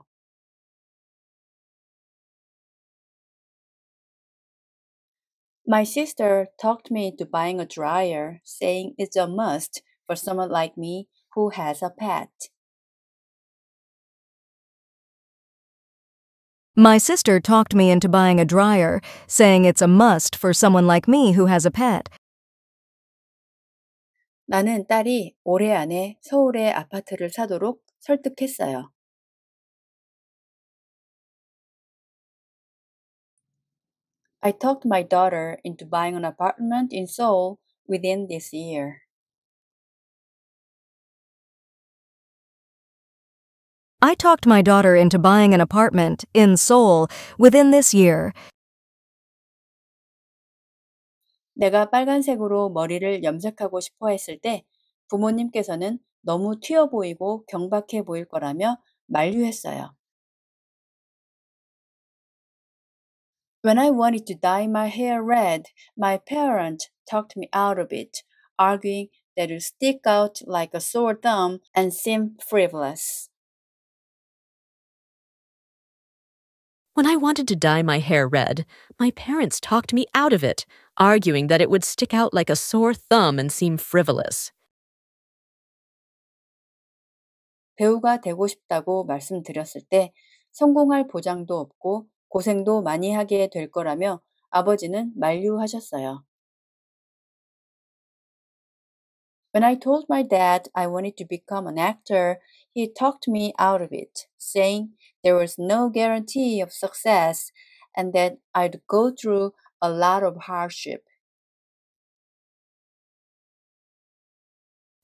My sister talked me into buying a dryer, saying it's a must for someone like me who has a pet. My sister talked me into buying a dryer, saying it's a must for someone like me who has a pet. 나는 딸이 올해 안에 서울에 아파트를 사도록 설득했어요. I talked my daughter into buying an apartment in Seoul within this year. I talked my daughter into buying an apartment in Seoul within this year. 내가 빨간색으로 머리를 염색하고 싶어 했을 때 부모님께서는 너무 튀어 보이고 경박해 보일 거라며 만류했어요. When I wanted to dye my hair red, my parents talked me out of it, arguing that it would stick out like a sore thumb and seem frivolous. When I wanted to dye my hair red, my parents talked me out of it, arguing that it would stick out like a sore thumb and seem frivolous. 배우가 되고 싶다고 말씀드렸을 때 성공할 보장도 없고 고생도 많이 하게 될 거라며 아버지는 만류하셨어요. When I told my dad I wanted to become an actor, he talked me out of it, saying there was no guarantee of success and that I'd go through a lot of hardship.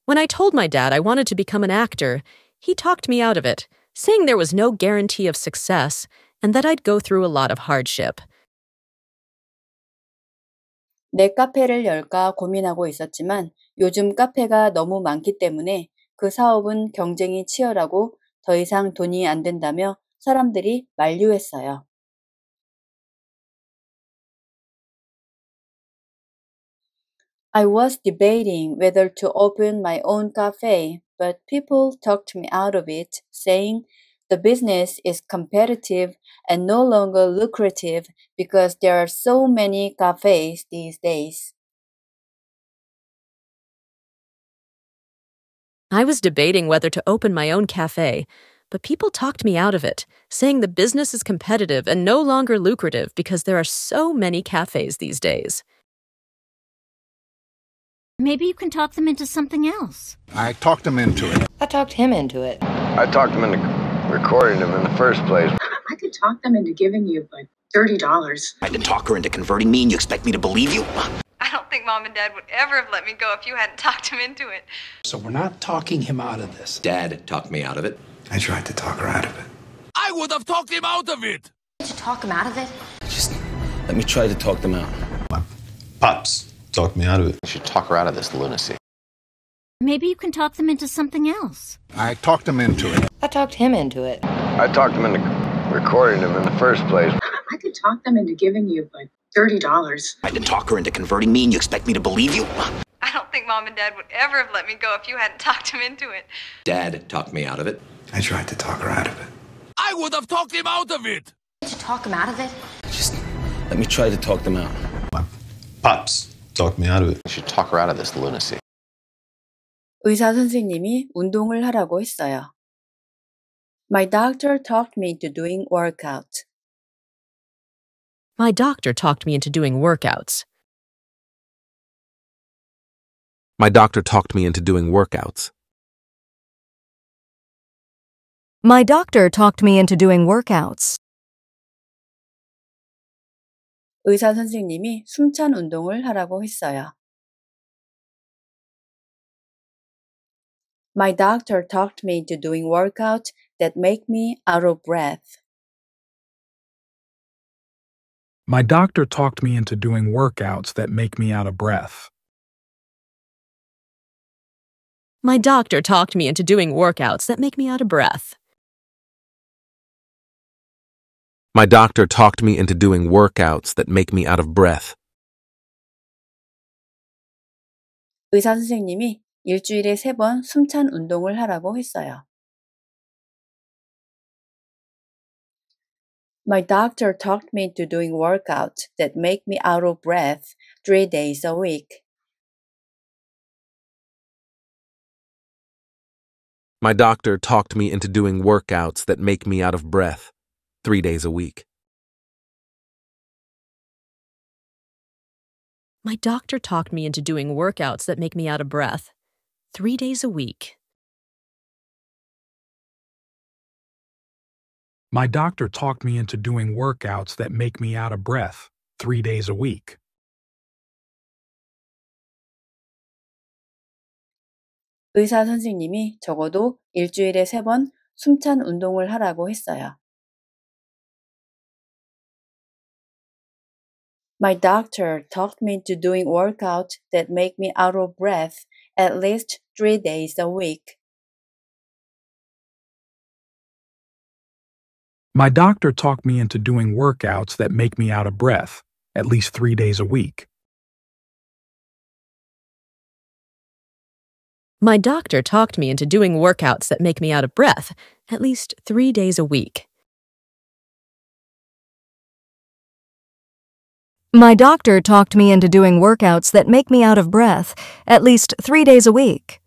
When I told my dad I wanted to become an actor, he talked me out of it, saying there was no guarantee of success and that I'd go through a lot of hardship. 내 카페를 열까 고민하고 있었지만 요즘 카페가 너무 많기 때문에 그 사업은 경쟁이 치열하고 더 이상 돈이 안 된다며 사람들이 만류했어요. I was debating whether to open my own cafe, but people talked me out of it, saying The business is competitive and no longer lucrative because there are so many cafes these days. I was debating whether to open my own cafe, but people talked me out of it, saying the business is competitive and no longer lucrative because there are so many cafes these days. Maybe you can talk them into something else. I talked them into it. I talked him into it. I talked him into Recording them in the first place. I could talk them into giving you like $30. I could talk her into converting me and you expect me to believe you? I don't think mom and dad would ever have let me go if you hadn't *laughs* talked him into it. So we're not talking him out of this. Dad talked me out of it. I tried to talk her out of it. I would have talked him out of it! Did you talk him out of it? Just let me try to talk them out. Pops talked me out of it. You should talk her out of this lunacy. Maybe you can talk them into something else. I talked them into it. I talked him into it. I talked him into recording him in the first place. I could talk them into giving you like $30. I didn't talk her into converting me and you expect me to believe you? I don't think mom and dad would ever have let me go if you hadn't talked him into it. Dad talked me out of it. I tried to talk her out of it. I would have talked him out of it! Did you talk him out of it? Just let me try to talk them out. pops talked me out of it. You should talk her out of this lunacy. 의사 선생님이 운동을 하라고 했어요. My doctor talked me into doing workout. My doctor talked me into doing workouts. My doctor talked me into doing workouts. My doctor talked me into doing workouts. 의사 선생님이 숨찬 운동을 하라고 했어요. My doctor talked me into doing workouts that make me out of breath. My doctor talked me into doing workouts that make me out of breath. My doctor talked me into doing workouts that make me out of breath. My doctor talked me into doing workouts that make me out of breath. 의사 선생님이 일주일에 세 번 숨찬 운동을 하라고 했어요. My doctor talked me to doing workouts that make me out of breath three days a week. My doctor talked me into doing workouts that make me out of breath three days a week. My doctor talked me into doing workouts that make me out of breath three days a week. My doctor talked me into doing workouts that make me out of breath three days a week. 의사 선생님이 적어도 일주일에 세 번 숨찬 운동을 하라고 했어요. My doctor talked me into doing workouts that make me out of breath at least three days a week. My doctor talked me into doing workouts that make me out of breath at least three days a week. My doctor talked me into doing workouts that make me out of breath at least three days a week. My doctor talked me into doing workouts that make me out of breath at least three days a week.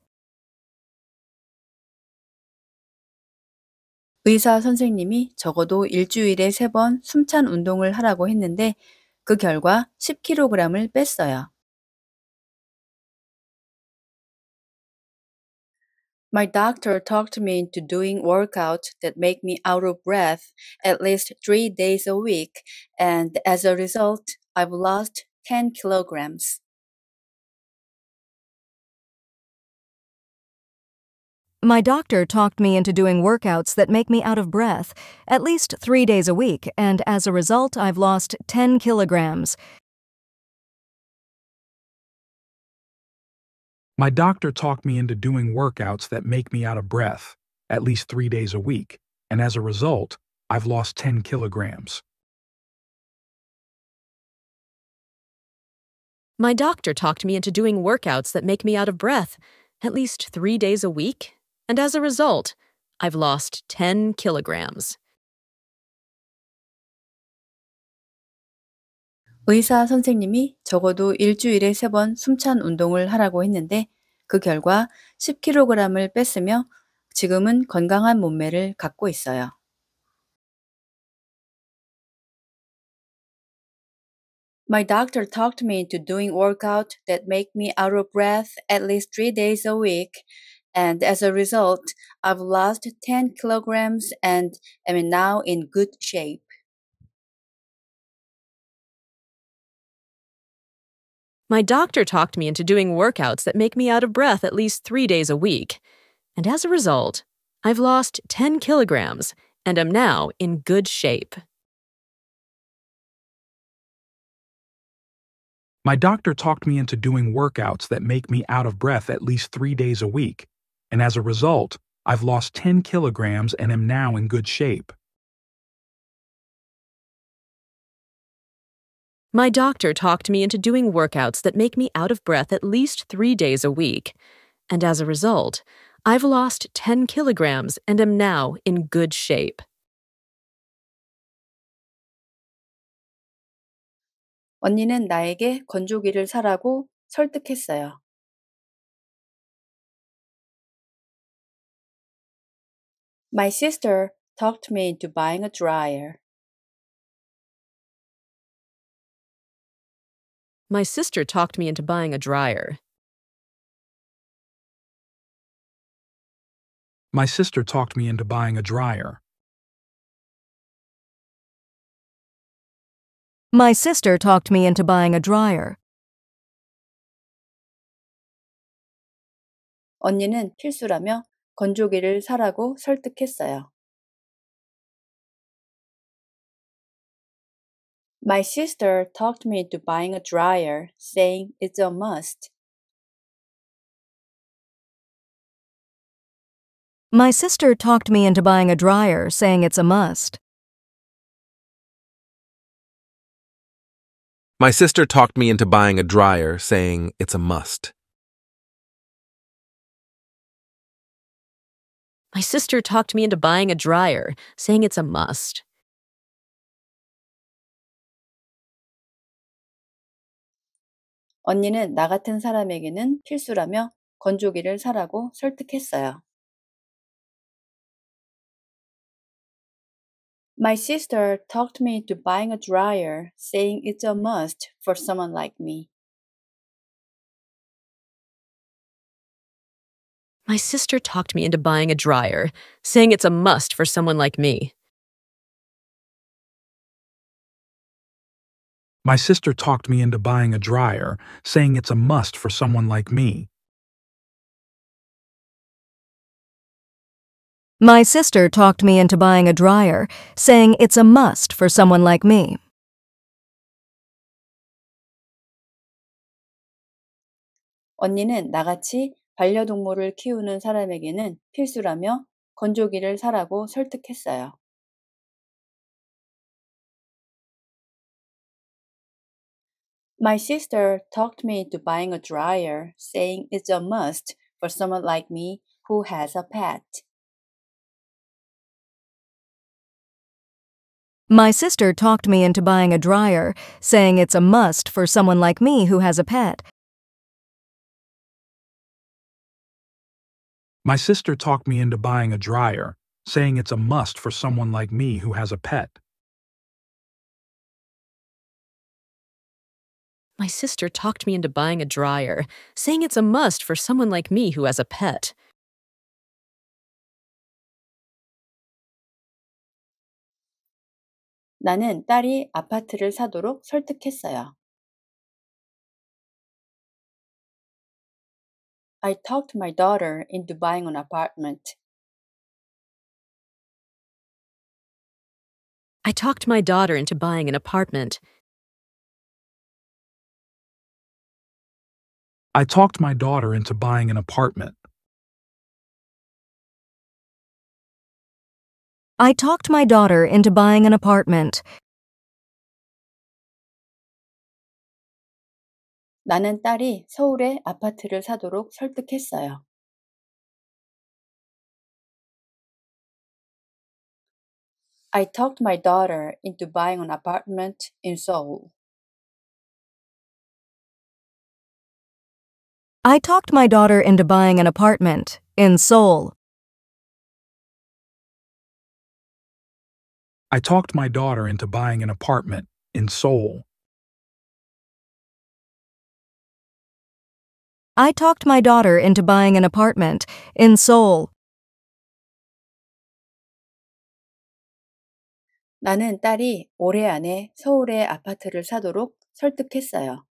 의사 선생님이 적어도 일주일에 3번 숨찬 운동을 하라고 했는데 그 결과 10kg을 뺐어요. My doctor talked me into doing workouts that make me out of breath at least three days a week, and as a result, I've lost 10 kilograms. My doctor talked me into doing workouts that make me out of breath, at least three days a week, and as a result, I've lost 10 kilograms. My doctor talked me into doing workouts that make me out of breath, at least three days a week, and as a result, I've lost 10 kilograms. My doctor talked me into doing workouts that make me out of breath, at least three days a week, and as a result, I've lost 10 kilograms. 의사 선생님이 적어도 일주일에 세 번 숨찬 운동을 하라고 했는데 그 결과 10kg을 뺐으며 지금은 건강한 몸매를 갖고 있어요. My doctor talked me into doing workout that make me out of breath at least 3 days a week and as a result I've lost 10 kilograms and am now in good shape. My doctor talked me into doing workouts that make me out of breath at least 3 days a week and as a result I've lost 10 kilograms and am now in good shape. My doctor talked me into doing workouts that make me out of breath at least three days a week, and as a result, I've lost 10 kilograms and am now in good shape. My doctor talked me into doing workouts that make me out of breath at least three days a week, and as a result, I've lost 10 kilograms and am now in good shape. 언니는 나에게 건조기를 사라고 설득했어요. My sister talked me into buying a dryer. My sister talked me into buying a dryer. My sister talked me into buying a dryer. My sister talked me into buying a dryer. 언니는 필수라며 건조기를 사라고 설득했어요. My sister talked me into buying a dryer, saying it's a must. My sister talked me into buying a dryer, saying it's a must. My sister talked me into buying a dryer, saying it's a must. My sister talked me into buying a dryer, saying it's a must. 언니는 나 같은 사람에게는 필수라며 건조기를 사라고 설득했어요. My sister talked me into buying a dryer, saying it's a must for someone like me. My sister talked me into buying a dryer, saying it's a must for someone like me. My sister talked me into buying a dryer, saying it's a must for someone like me. My sister talked me into buying a dryer, saying it's a must for someone like me. 언니는 나같이 반려동물을 키우는 사람에게는 필수라며 건조기를 사라고 설득했어요. My sister talked me into buying a dryer, saying it's a must for someone like me who has a pet. My sister talked me into buying a dryer, saying it's a must for someone like me who has a pet. My sister talked me into buying a dryer, saying it's a must for someone like me who has a pet. My sister talked me into buying a dryer, saying it's a must for someone like me who has a pet. 나는 딸이 아파트를 사도록 설득했어요. I talked my daughter into buying an apartment. I talked my daughter into buying an apartment. I talked my daughter into buying an apartment. I talked my daughter into buying an apartment. 나는 딸이 서울에 아파트를 사도록 설득했어요. I talked my daughter into buying an apartment in Seoul. I talked my daughter into buying an apartment in Seoul. I talked my daughter into buying an apartment in Seoul. I talked my daughter into buying an apartment in Seoul. 나는 딸이 올해 안에 서울에 아파트를 사도록 설득했어요.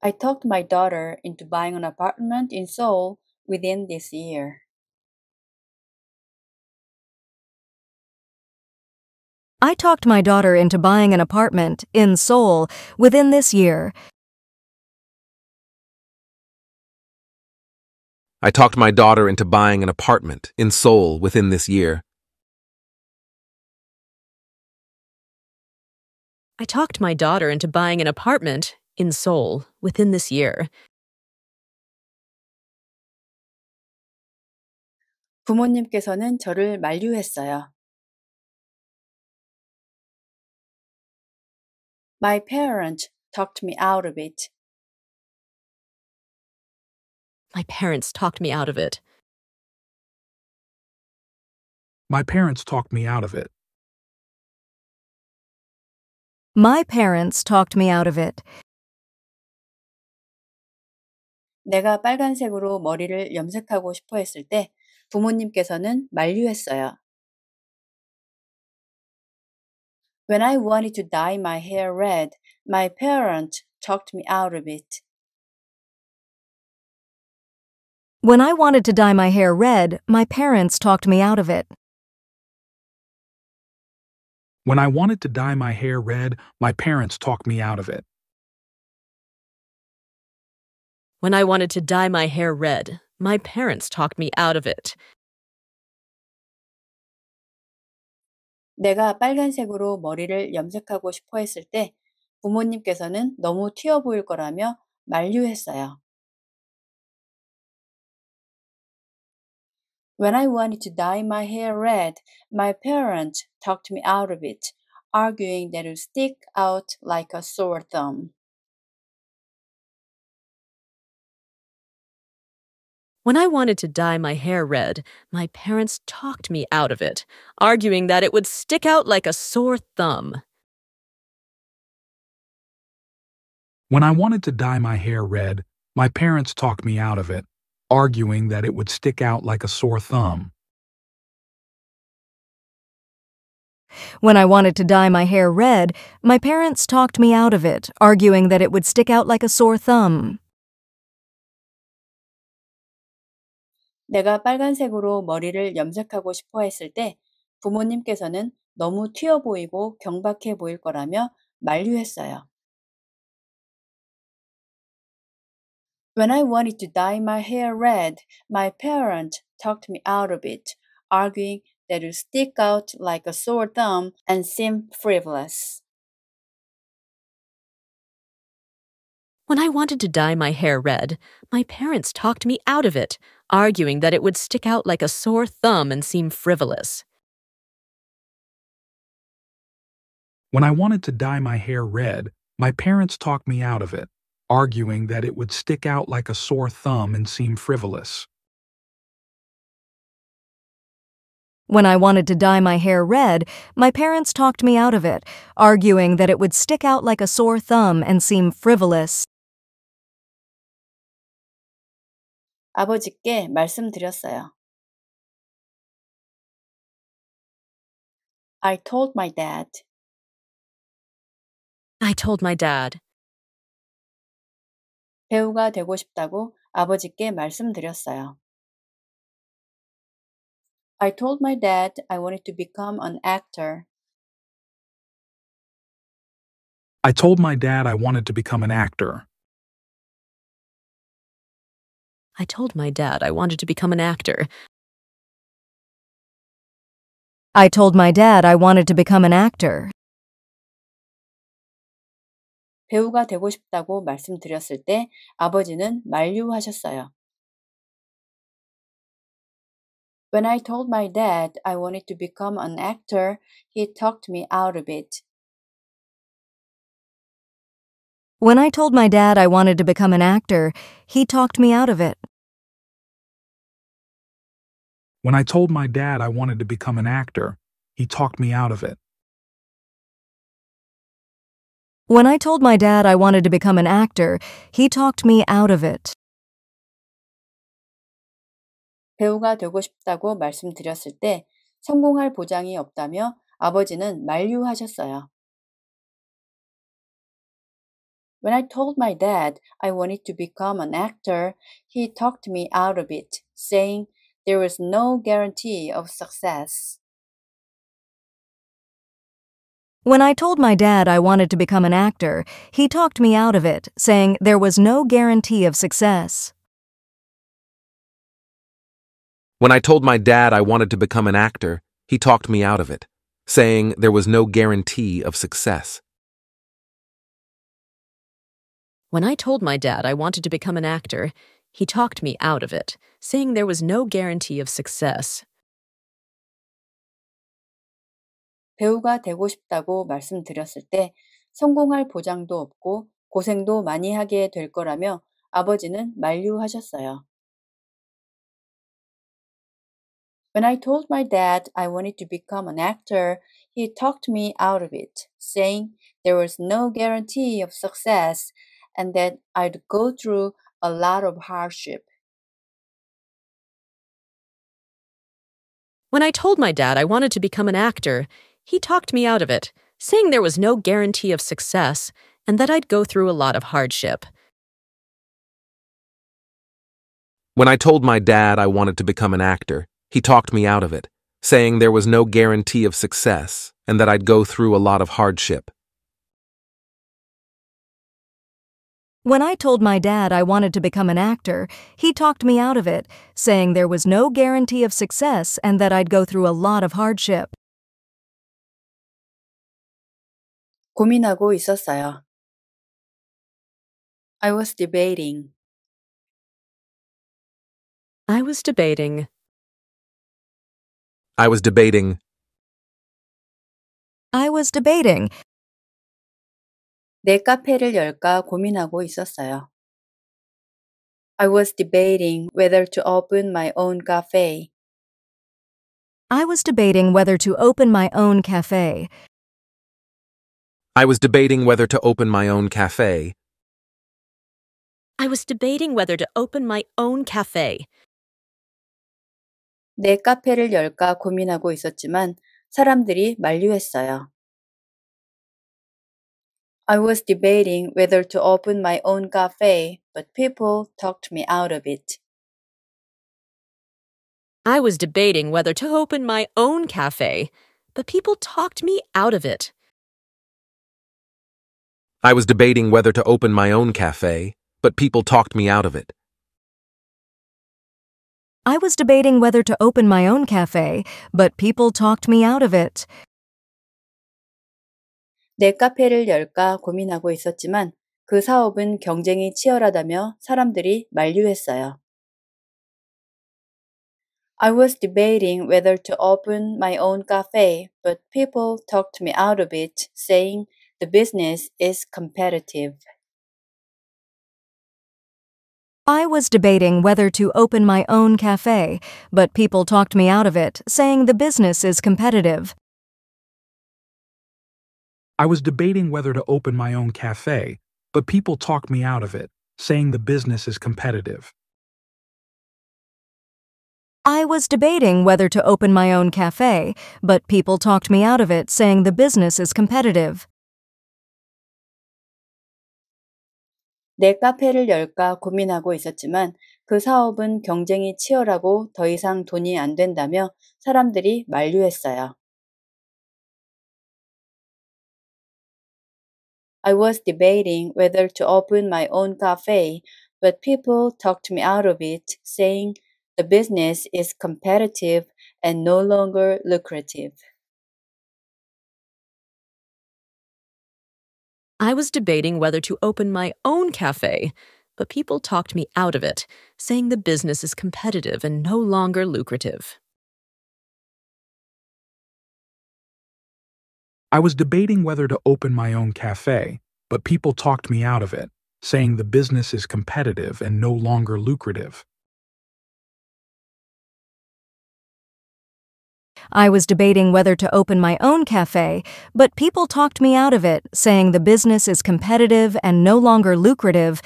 I talked my daughter into buying an apartment in Seoul within this year. I talked my daughter into buying an apartment in Seoul within this year. I talked my daughter into buying an apartment in Seoul within this year. I talked my daughter into buying an apartment in Seoul within this year. 부모님께서는 저를 만류했어요. My parents talked me out of it. My parents talked me out of it. My parents talked me out of it. My parents talked me out of it. 내가 빨간색으로 머리를 염색하고 싶어 했을 때 부모님께서는 만류했어요. When I wanted to dye my hair red, my parents talked me out of it. When I wanted to dye my hair red, my parents talked me out of it. When I wanted to dye my hair red, my parents talked me out of it. When I wanted to dye my hair red, my parents talked me out of it. 내가 빨간색으로 머리를 염색하고 싶어 했을 때 부모님께서는 너무 튀어 보일 거라며 만류했어요. When I wanted to dye my hair red, my parents talked me out of it, arguing that it would stick out like a sore thumb. When I wanted to dye my hair red, my parents talked me out of it, arguing that it would stick out like a sore thumb. When I wanted to dye my hair red, my parents talked me out of it, arguing that it would stick out like a sore thumb. When I wanted to dye my hair red, my parents talked me out of it, arguing that it would stick out like a sore thumb. 내가 빨간색으로 머리를 염색하고 싶어 했을 때 부모님께서는 너무 튀어 보이고 경박해 보일 거라며 만류했어요. When I wanted to dye my hair red, my parents talked me out of it, arguing that it would stick out like a sore thumb and seem frivolous. When I wanted to dye my hair red, my parents talked me out of it, arguing that it would stick out like a sore thumb and seem frivolous. When I wanted to dye my hair red, my parents talked me out of it, arguing that it would stick out like a sore thumb and seem frivolous. When I wanted to dye my hair red, my parents talked me out of it, arguing that it would stick out like a sore thumb and seem frivolous. 아버지께 말씀드렸어요. I told my dad. I told my dad. 배우가 되고 싶다고 아버지께 말씀드렸어요. I told my dad I wanted to become an actor. I told my dad I wanted to become an actor. I told my dad I wanted to become an actor. I told my dad I wanted to become an actor. 배우가 되고 싶다고 말씀드렸을 때 아버지는 만류하셨어요. When I told my dad I wanted to become an actor, he talked me out of it. When I told my dad I wanted to become an actor, he talked me out of it. When I told my dad I wanted to become an actor, he talked me out of it. When I told my dad I wanted to become an actor, he talked me out of it. 배우가 되고 싶다고 말씀드렸을 때 성공할 보장이 없다며 아버지는 만류하셨어요. When I told my dad I wanted to become an actor, he talked me out of it, saying there was no guarantee of success. When I told my dad I wanted to become an actor, he talked me out of it, saying there was no guarantee of success. When I told my dad I wanted to become an actor, he talked me out of it, saying there was no guarantee of success. When I told my dad I wanted to become an actor, he talked me out of it, saying there was no guarantee of success. 배우가 되고 싶다고 말씀드렸을 때 성공할 보장도 없고 고생도 많이 하게 될 거라며 아버지는 만류하셨어요. When I told my dad I wanted to become an actor, he talked me out of it, saying there was no guarantee of success and that I'd go through a lot of hardship. When I told my dad I wanted to become an actor, he talked me out of it, saying there was no guarantee of success and that I'd go through a lot of hardship. When I told my dad I wanted to become an actor, he talked me out of it, saying there was no guarantee of success and that I'd go through a lot of hardship. When I told my dad I wanted to become an actor, he talked me out of it, saying there was no guarantee of success and that I'd go through a lot of hardship. 고민하고 있었어요. I was debating. I was debating. I was debating. I was debating. 내 카페를 열까 고민하고 있었어요. I was debating whether to open my own cafe. I was debating whether to open my own cafe. I was debating whether to open my own cafe. I was debating whether to open my own cafe. 내 카페를 열까 고민하고 있었지만 사람들이 만류했어요. I was debating whether to open my own cafe, but people talked me out of it. I was debating whether to open my own cafe, but people talked me out of it. I was debating whether to open my own cafe, but people talked me out of it. I was debating whether to open my own cafe, but people talked me out of it. 내 카페를 열까 고민하고 있었지만 그 사업은 경쟁이 치열하다며 사람들이 만류했어요. I was debating whether to open my own cafe, but people talked me out of it, saying the business is competitive. I was debating whether to open my own cafe, but people talked me out of it, saying the business is competitive. I was debating whether to open my own cafe, but people talked me out of it, saying the business is competitive. I was debating whether to open my own cafe, but people talked me out of it, saying the business is competitive. 내 카페를 열까 고민하고 있었지만 그 사업은 경쟁이 치열하고 더 이상 돈이 안 된다며 사람들이 만류했어요. I was debating whether to open my own cafe, but people talked me out of it, saying the business is competitive and no longer lucrative. I was debating whether to open my own cafe, but people talked me out of it, saying the business is competitive and no longer lucrative. I was debating whether to open my own cafe, but people talked me out of it, saying the business is competitive and no longer lucrative. I was debating whether to open my own cafe, but people talked me out of it, saying the business is competitive and no longer lucrative.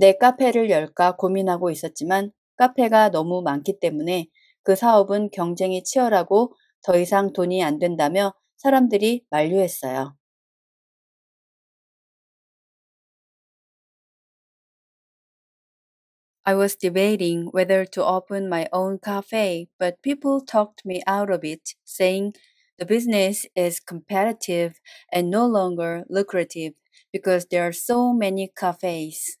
내 카페를 열까 고민하고 있었지만 카페가 너무 많기 때문에 그 사업은 경쟁이 치열하고 더 이상 돈이 안 된다며 사람들이 만류했어요. I was debating whether to open my own cafe, but people talked me out of it, saying the business is competitive and no longer lucrative because there are so many cafes.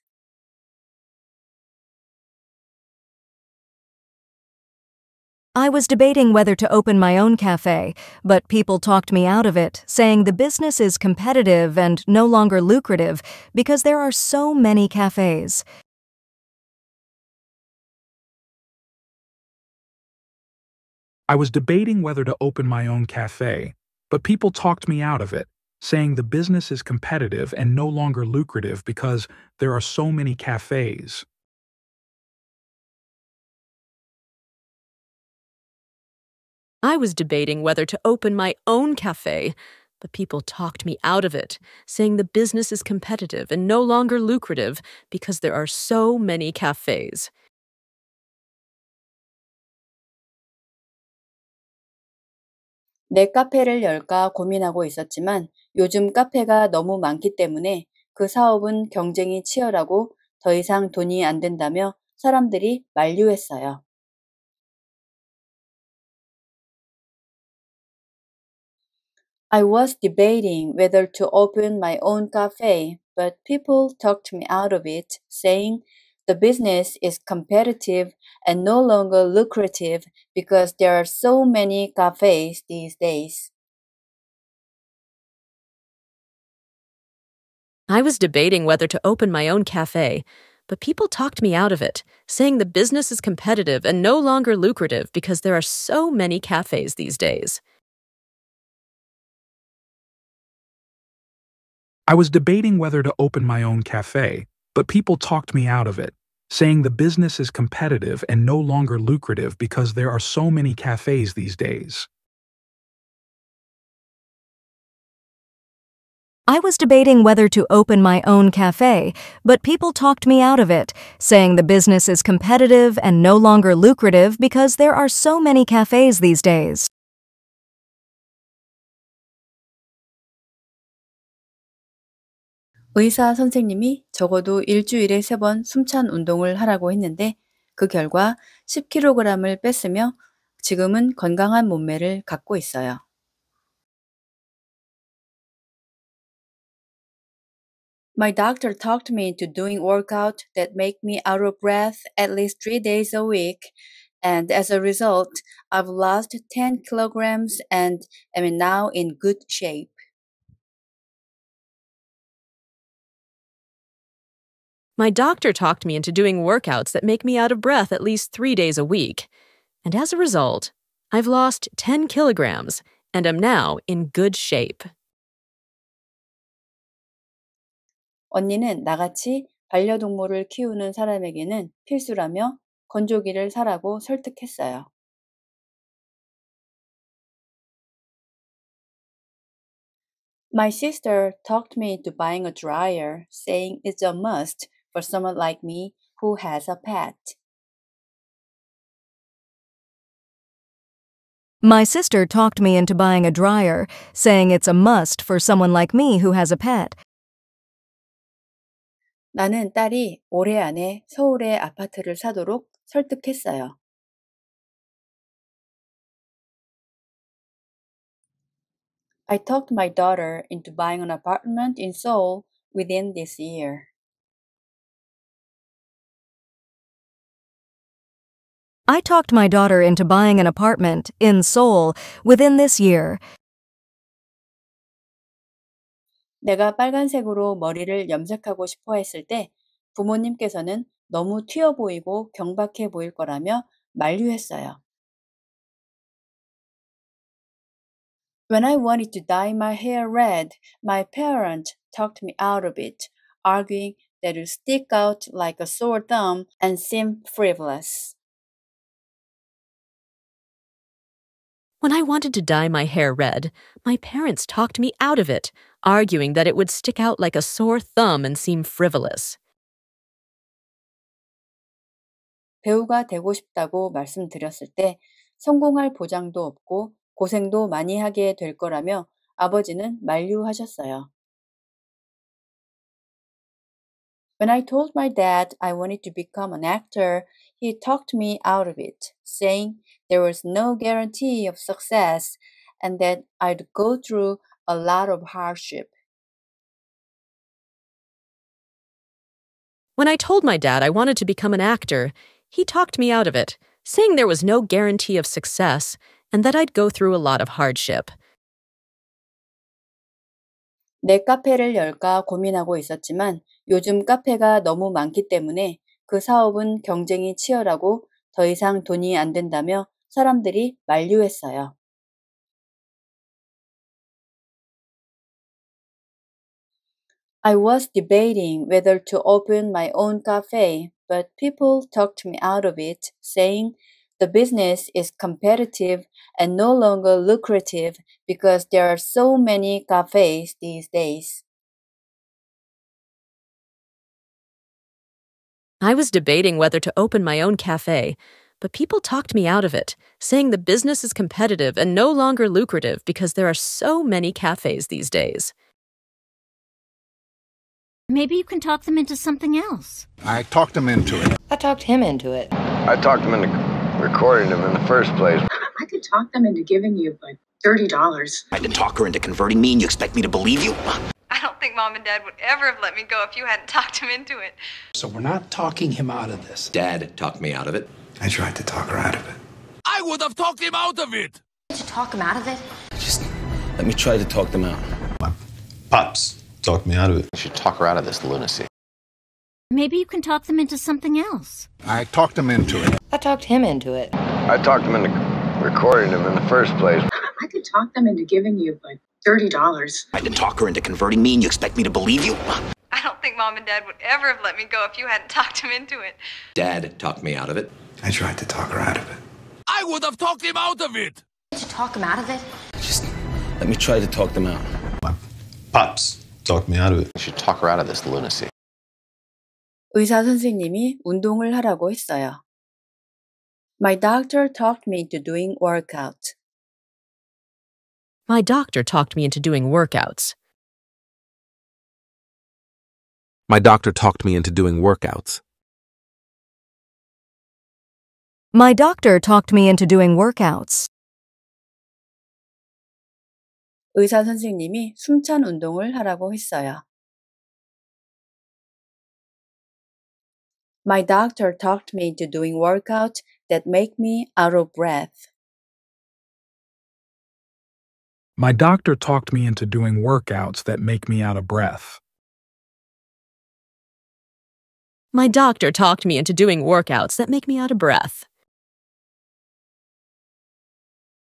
I was debating whether to open my own cafe, but people talked me out of it, saying the business is competitive and no longer lucrative because there are so many cafes. I was debating whether to open my own cafe, but people talked me out of it, saying the business is competitive and no longer lucrative because there are so many cafes. I was debating whether to open my own cafe, but people talked me out of it, saying the business is competitive and no longer lucrative because there are so many cafes. 내 카페를 열까 고민하고 있었지만 요즘 카페가 너무 많기 때문에 그 사업은 경쟁이 치열하고 더 이상 돈이 안 된다며 사람들이 만류했어요. I was debating whether to open my own cafe, but people talked me out of it, saying the business is competitive and no longer lucrative because there are so many cafes these days. I was debating whether to open my own cafe, but people talked me out of it, saying the business is competitive and no longer lucrative because there are so many cafes these days. I was debating whether to open my own cafe, but people talked me out of it, saying the business is competitive and no longer lucrative because there are so many cafes these days. I was debating whether to open my own cafe, but people talked me out of it, saying the business is competitive and no longer lucrative because there are so many cafes these days. 의사 선생님이 적어도 일주일에 세 번 숨찬 운동을 하라고 했는데 그 결과 10kg을 뺐으며 지금은 건강한 몸매를 갖고 있어요. My doctor talked me into doing workout that make me out of breath at least three days a week. And as a result, I've lost 10 kilograms and am now in good shape. My doctor talked me into doing workouts that make me out of breath at least three days a week. And as a result, I've lost 10 kilograms and am now in good shape. 언니는 나같이 반려동물을 키우는 사람에게는 필수라며 건조기를 사라고 설득했어요. My sister talked me into buying a dryer, saying it's a must for someone like me who has a pet. My sister talked me into buying a dryer, saying it's a must for someone like me who has a pet. 나는 딸이 올해 안에 서울에 아파트를 사도록 설득했어요. I talked my daughter into buying an apartment in Seoul within this year. I talked my daughter into buying an apartment in Seoul within this year. 내가 빨간색으로 머리를 염색하고 싶어 했을 때 부모님께서는 너무 튀어 보이고 경박해 보일 거라며 만류했어요. When I wanted to dye my hair red, my parents talked me out of it, arguing that it would stick out like a sore thumb and seem frivolous. When I wanted to dye my hair red, my parents talked me out of it, arguing that it would stick out like a sore thumb and seem frivolous. 배우가 되고 싶다고 말씀드렸을 때 성공할 보장도 없고 고생도 많이 하게 될 거라며 아버지는 만류하셨어요. When I told my dad I wanted to become an actor, he talked me out of it, saying there was no guarantee of success and that I'd go through a lot of hardship. When I told my dad I wanted to become an actor, he talked me out of it, saying there was no guarantee of success and that I'd go through a lot of hardship. 내 카페를 열까 고민하고 있었지만 요즘 카페가 너무 많기 때문에 그 사업은 경쟁이 치열하고 더 이상 돈이 안 된다며 사람들이 만류했어요. I was debating whether to open my own cafe, but people talked me out of it, saying the business is competitive and no longer lucrative because there are so many cafes these days. I was debating whether to open my own cafe, but people talked me out of it, saying the business is competitive and no longer lucrative because there are so many cafes these days. Maybe you can talk them into something else. I talked them into it. I talked him into it. I talked him into recording them in the first place. I could talk them into giving you like $30. I didn't talk her into converting me and you expect me to believe you? I don't think mom and dad would ever have let me go if you hadn't *laughs* talked him into it. So we're not talking him out of this. Dad talked me out of it. I tried to talk her out of it. I would have talked him out of it! Did you talk him out of it? Just let me try to talk them out. Pops talked me out of it. You should talk her out of this lunacy. Maybe you can talk them into something else. I talked them into it. I talked him into it. I talked him into recording him in the first place. I could talk them into giving you like $30. I can talk her into converting me and you expect me to believe you? I don't think mom and dad would ever have let me go if you hadn't talked him into it. Dad talked me out of it. I tried to talk her out of it. I would have talked him out of it! Did you talk him out of it? Just let me try to talk them out. My pops talked me out of it. You should talk her out of this lunacy. 의사 선생님이 운동을 하라고 했어요. My doctor talked me into doing workout. My doctor talked me into doing workouts. My doctor talked me into doing workouts. My doctor talked me into doing workouts. 의사 선생님이 숨찬 운동을 하라고 했어요. My doctor talked me into doing workouts that make me out of breath. My doctor talked me into doing workouts that make me out of breath. My doctor talked me into doing workouts that make me out of breath.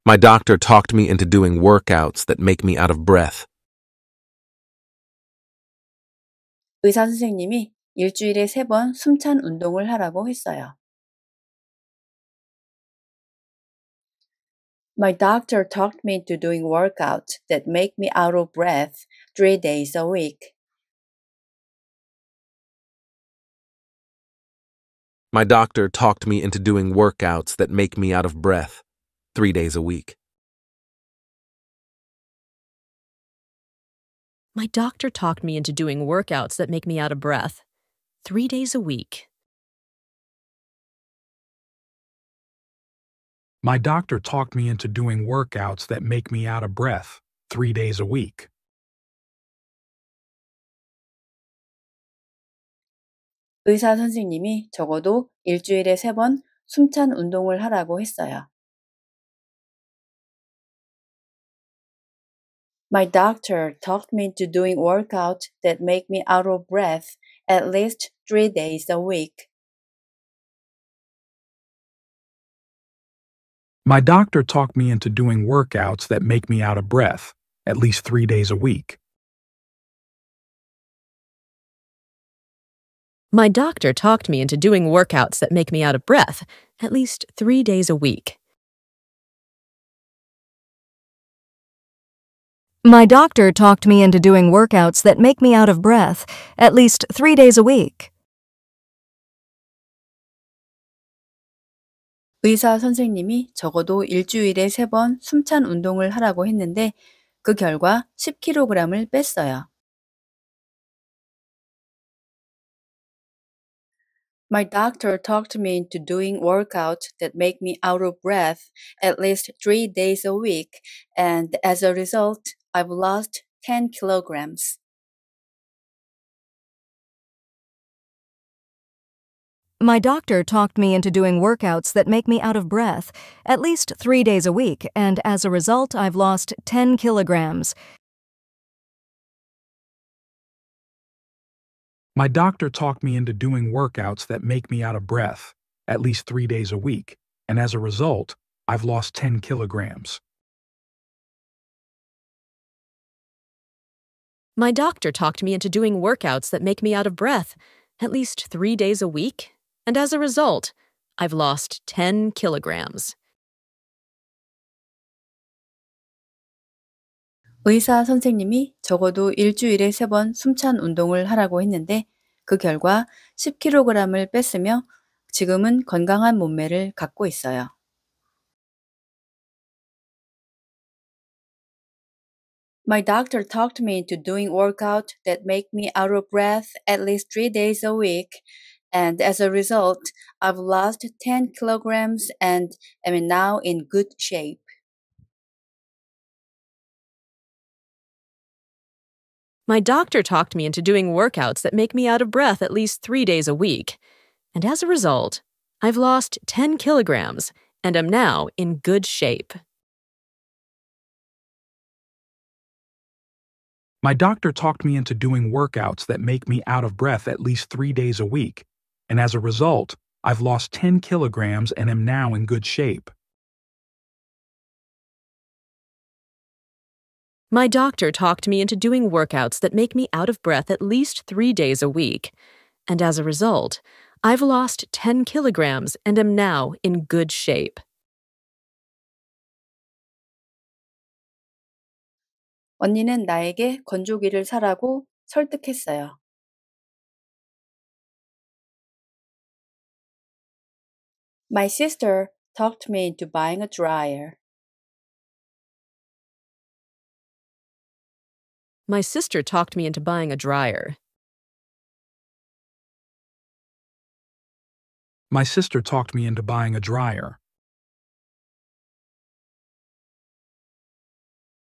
My doctor talked me into doing workouts that make me out of breath. 의사 선생님이 일주일에 세 번 숨찬 운동을 하라고 했어요. My doctor talked me into doing workouts that make me out of breath three days a week. My doctor talked me into doing workouts that make me out of breath three days a week. My doctor talked me into doing workouts that make me out of breath three days a week. My doctor talked me into doing workouts that make me out of breath three days a week. 의사 선생님이 적어도 일주일에 세 번 숨찬 운동을 하라고 했어요. My doctor talked me into doing workouts that make me out of breath at least three days a week. My doctor talked me into doing workouts that make me out of breath at least three days a week. My doctor talked me into doing workouts that make me out of breath at least three days a week. My doctor talked me into doing workouts that make me out of breath at least three days a week. 의사 선생님이 적어도 일주일에 세 번 숨찬 운동을 하라고 했는데 그 결과 10kg을 뺐어요. My doctor talked me into doing workouts that make me out of breath at least three days a week, and as a result, I've lost 10 kilograms. My doctor talked me into doing workouts that make me out of breath, at least three days a week, and as a result, I've lost 10 kilograms. My doctor talked me into doing workouts that make me out of breath, at least three days a week, and as a result, I've lost 10 kilograms. My doctor talked me into doing workouts that make me out of breath at least three days a week, and as a result, I've lost 10 kilograms. 의사 선생님이 적어도 일주일에 세 번 숨찬 운동을 하라고 했는데 그 결과 10kg을 뺐으며 지금은 건강한 몸매를 갖고 있어요. My doctor talked me into doing workout that make me out of breath at least three days a week. And as a result, I've lost 10 kilograms and am now in good shape. My doctor talked me into doing workouts that make me out of breath at least three days a week. And as a result, I've lost 10 kilograms and am now in good shape. My doctor talked me into doing workouts that make me out of breath at least three days a week, and as a result, I've lost 10 kilograms and am now in good shape. My doctor talked me into doing workouts that make me out of breath at least three days a week, and as a result, I've lost 10 kilograms and am now in good shape. 언니는 나에게 건조기를 사라고 설득했어요. My sister talked me into buying a dryer. My sister talked me into buying a dryer. My sister talked me into buying a dryer.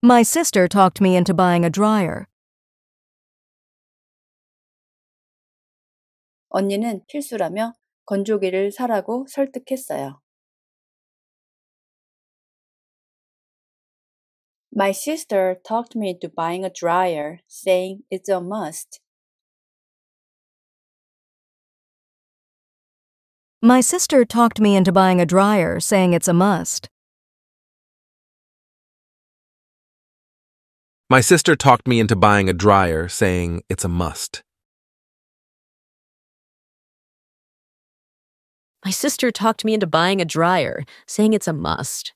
My sister talked me into buying a dryer. 언니는 필수라며 건조기를 사라고 설득했어요. My sister talked me into buying a dryer, saying it's a must. My sister talked me into buying a dryer, saying it's a must. My sister talked me into buying a dryer, saying it's a must. My sister talked me into buying a dryer, saying it's a must.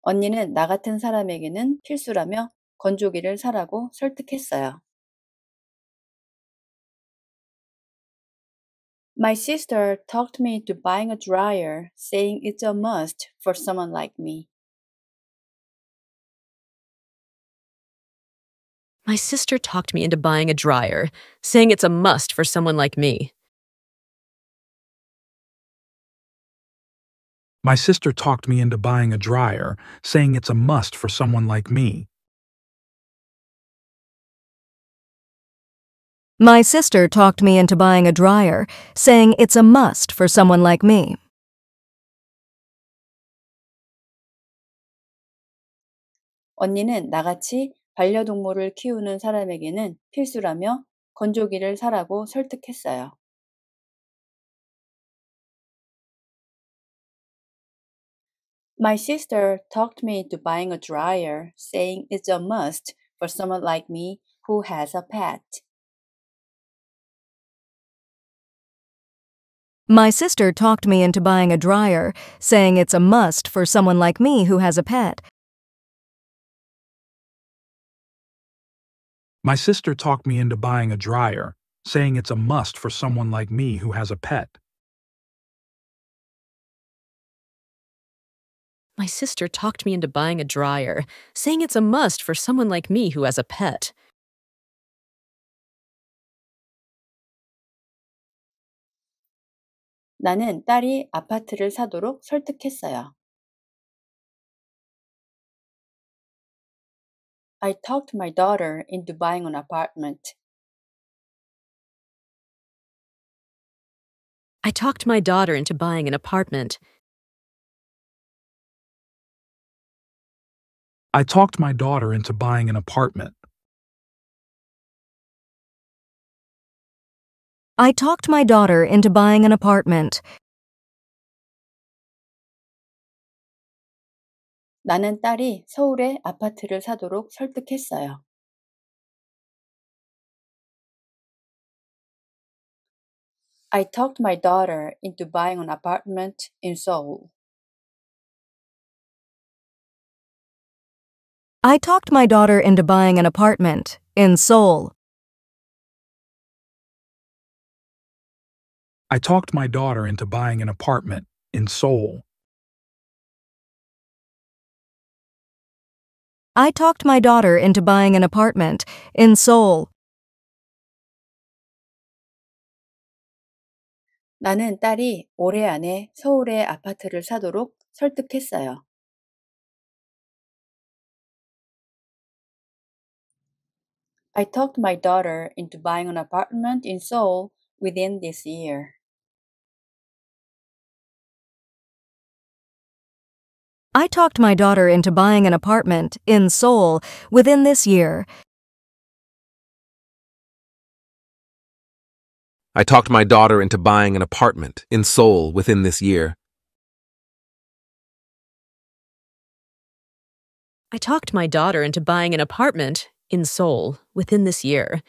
언니는 나 같은 사람에게는 필수라며 건조기를 사라고 설득했어요. My sister talked me into buying a dryer, saying it's a must for someone like me. My sister talked me into buying a dryer, saying it's a must for someone like me. My sister talked me into buying a dryer, saying it's a must for someone like me. My sister talked me into buying a dryer, saying it's a must for someone like me. 언니는 나같이 반려동물을 키우는 사람에게는 필수라며 건조기를 사라고 설득했어요. My sister talked me into buying a dryer, saying it's a must for someone like me who has a pet. My sister talked me into buying a dryer, saying it's a must for someone like me who has a pet. My sister talked me into buying a dryer, saying it's a must for someone like me who has a pet. My sister talked me into buying a dryer, saying it's a must for someone like me who has a pet. 나는 딸이 아파트를 사도록 설득했어요. I talked my daughter into buying an apartment. I talked my daughter into buying an apartment. I talked my daughter into buying an apartment. I talked my daughter into buying an apartment. 나는 딸이 서울에 아파트를 사도록 설득했어요. I talked my daughter into buying an apartment in Seoul. I talked my daughter into buying an apartment in Seoul. I talked my daughter into buying an apartment in Seoul. I talked my daughter into buying an apartment in Seoul. 나는 딸이 올해 안에 서울에 아파트를 사도록 설득했어요. I talked my daughter into buying an apartment in Seoul within this year. I talked my daughter into buying an apartment in Seoul within this year. I talked my daughter into buying an apartment in Seoul within this year. I talked my daughter into buying an apartment in Seoul within this year.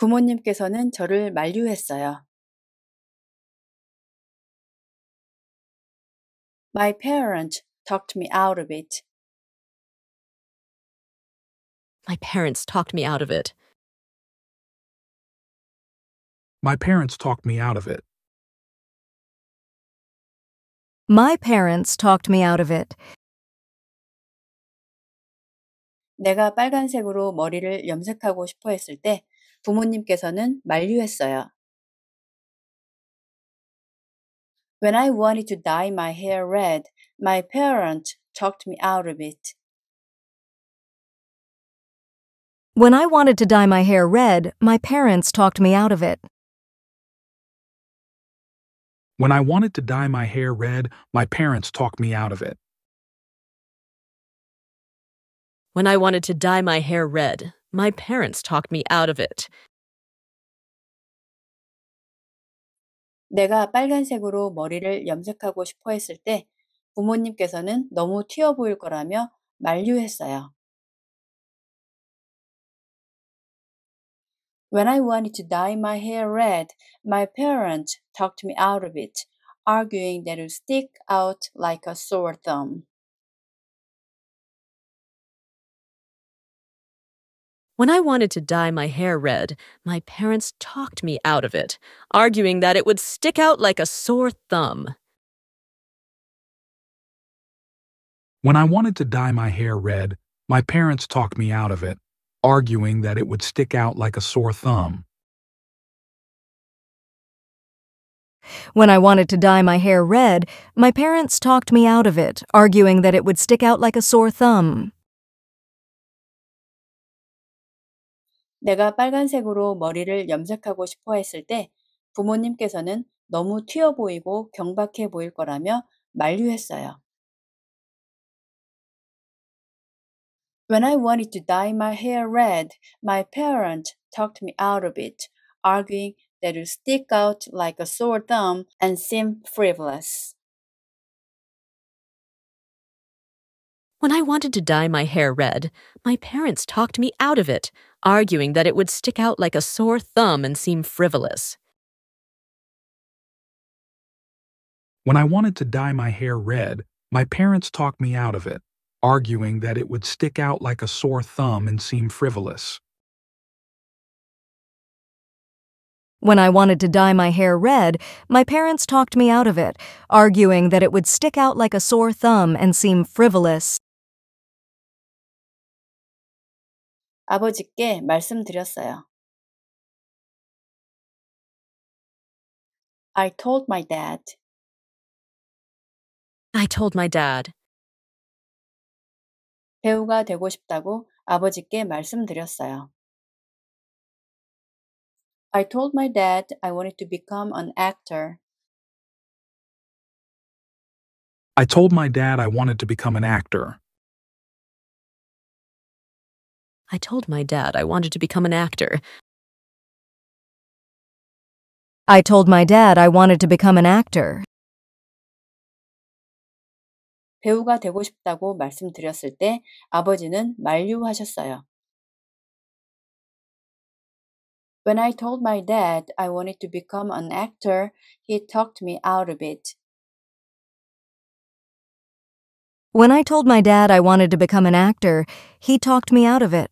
부모님께서는 저를 만류했어요. My parents talked me out of it. My parents talked me out of it. My parents talked me out of it. My parents talked me out of it. 내가 빨간색으로 머리를 염색하고 싶어 했을 때 부모님께서는 만류했어요. When I wanted to dye my hair red, my parents talked me out of it. When I wanted to dye my hair red, my parents talked me out of it. When I wanted to dye my hair red, my parents talked me out of it. When I wanted to dye my hair red, my parents talked me out of it. 내가 빨간색으로 머리를 염색하고 싶어 했을 때 부모님께서는 너무 튀어 보일 거라며 만류했어요. When I wanted to dye my hair red, my parents talked me out of it, arguing that it would stick out like a sore thumb. When I wanted to dye my hair red, my parents talked me out of it, arguing that it would stick out like a sore thumb. When I wanted to dye my hair red, my parents talked me out of it, arguing that it would stick out like a sore thumb. When I wanted to dye my hair red, my parents talked me out of it, arguing that it would stick out like a sore thumb. 내가 빨간색으로 머리를 염색하고 싶어 했을 때 부모님께서는 너무 튀어 보이고 경박해 보일 거라며 만류했어요. When I wanted to dye my hair red, my parents talked me out of it, arguing that it would stick out like a sore thumb and seem frivolous. When I wanted to dye my hair red, my parents talked me out of it, arguing that it would stick out like a sore thumb and seem frivolous. When I wanted to dye my hair red, my parents talked me out of it, arguing that it would stick out like a sore thumb and seem frivolous. When I wanted to dye my hair red, my parents talked me out of it, arguing that it would stick out like a sore thumb and seem frivolous. 아버지께 말씀드렸어요. I told my dad. I told my dad. 배우가 되고 싶다고 아버지께 말씀드렸어요. I told my dad I wanted to become an actor. I told my dad I wanted to become an actor. I told my dad I wanted to become an actor. I told my dad I wanted to become an actor. 배우가 되고 싶다고 말씀드렸을 때 아버지는 만류하셨어요. When I told my dad I wanted to become an actor, he talked me out of it. When I told my dad I wanted to become an actor, he talked me out of it.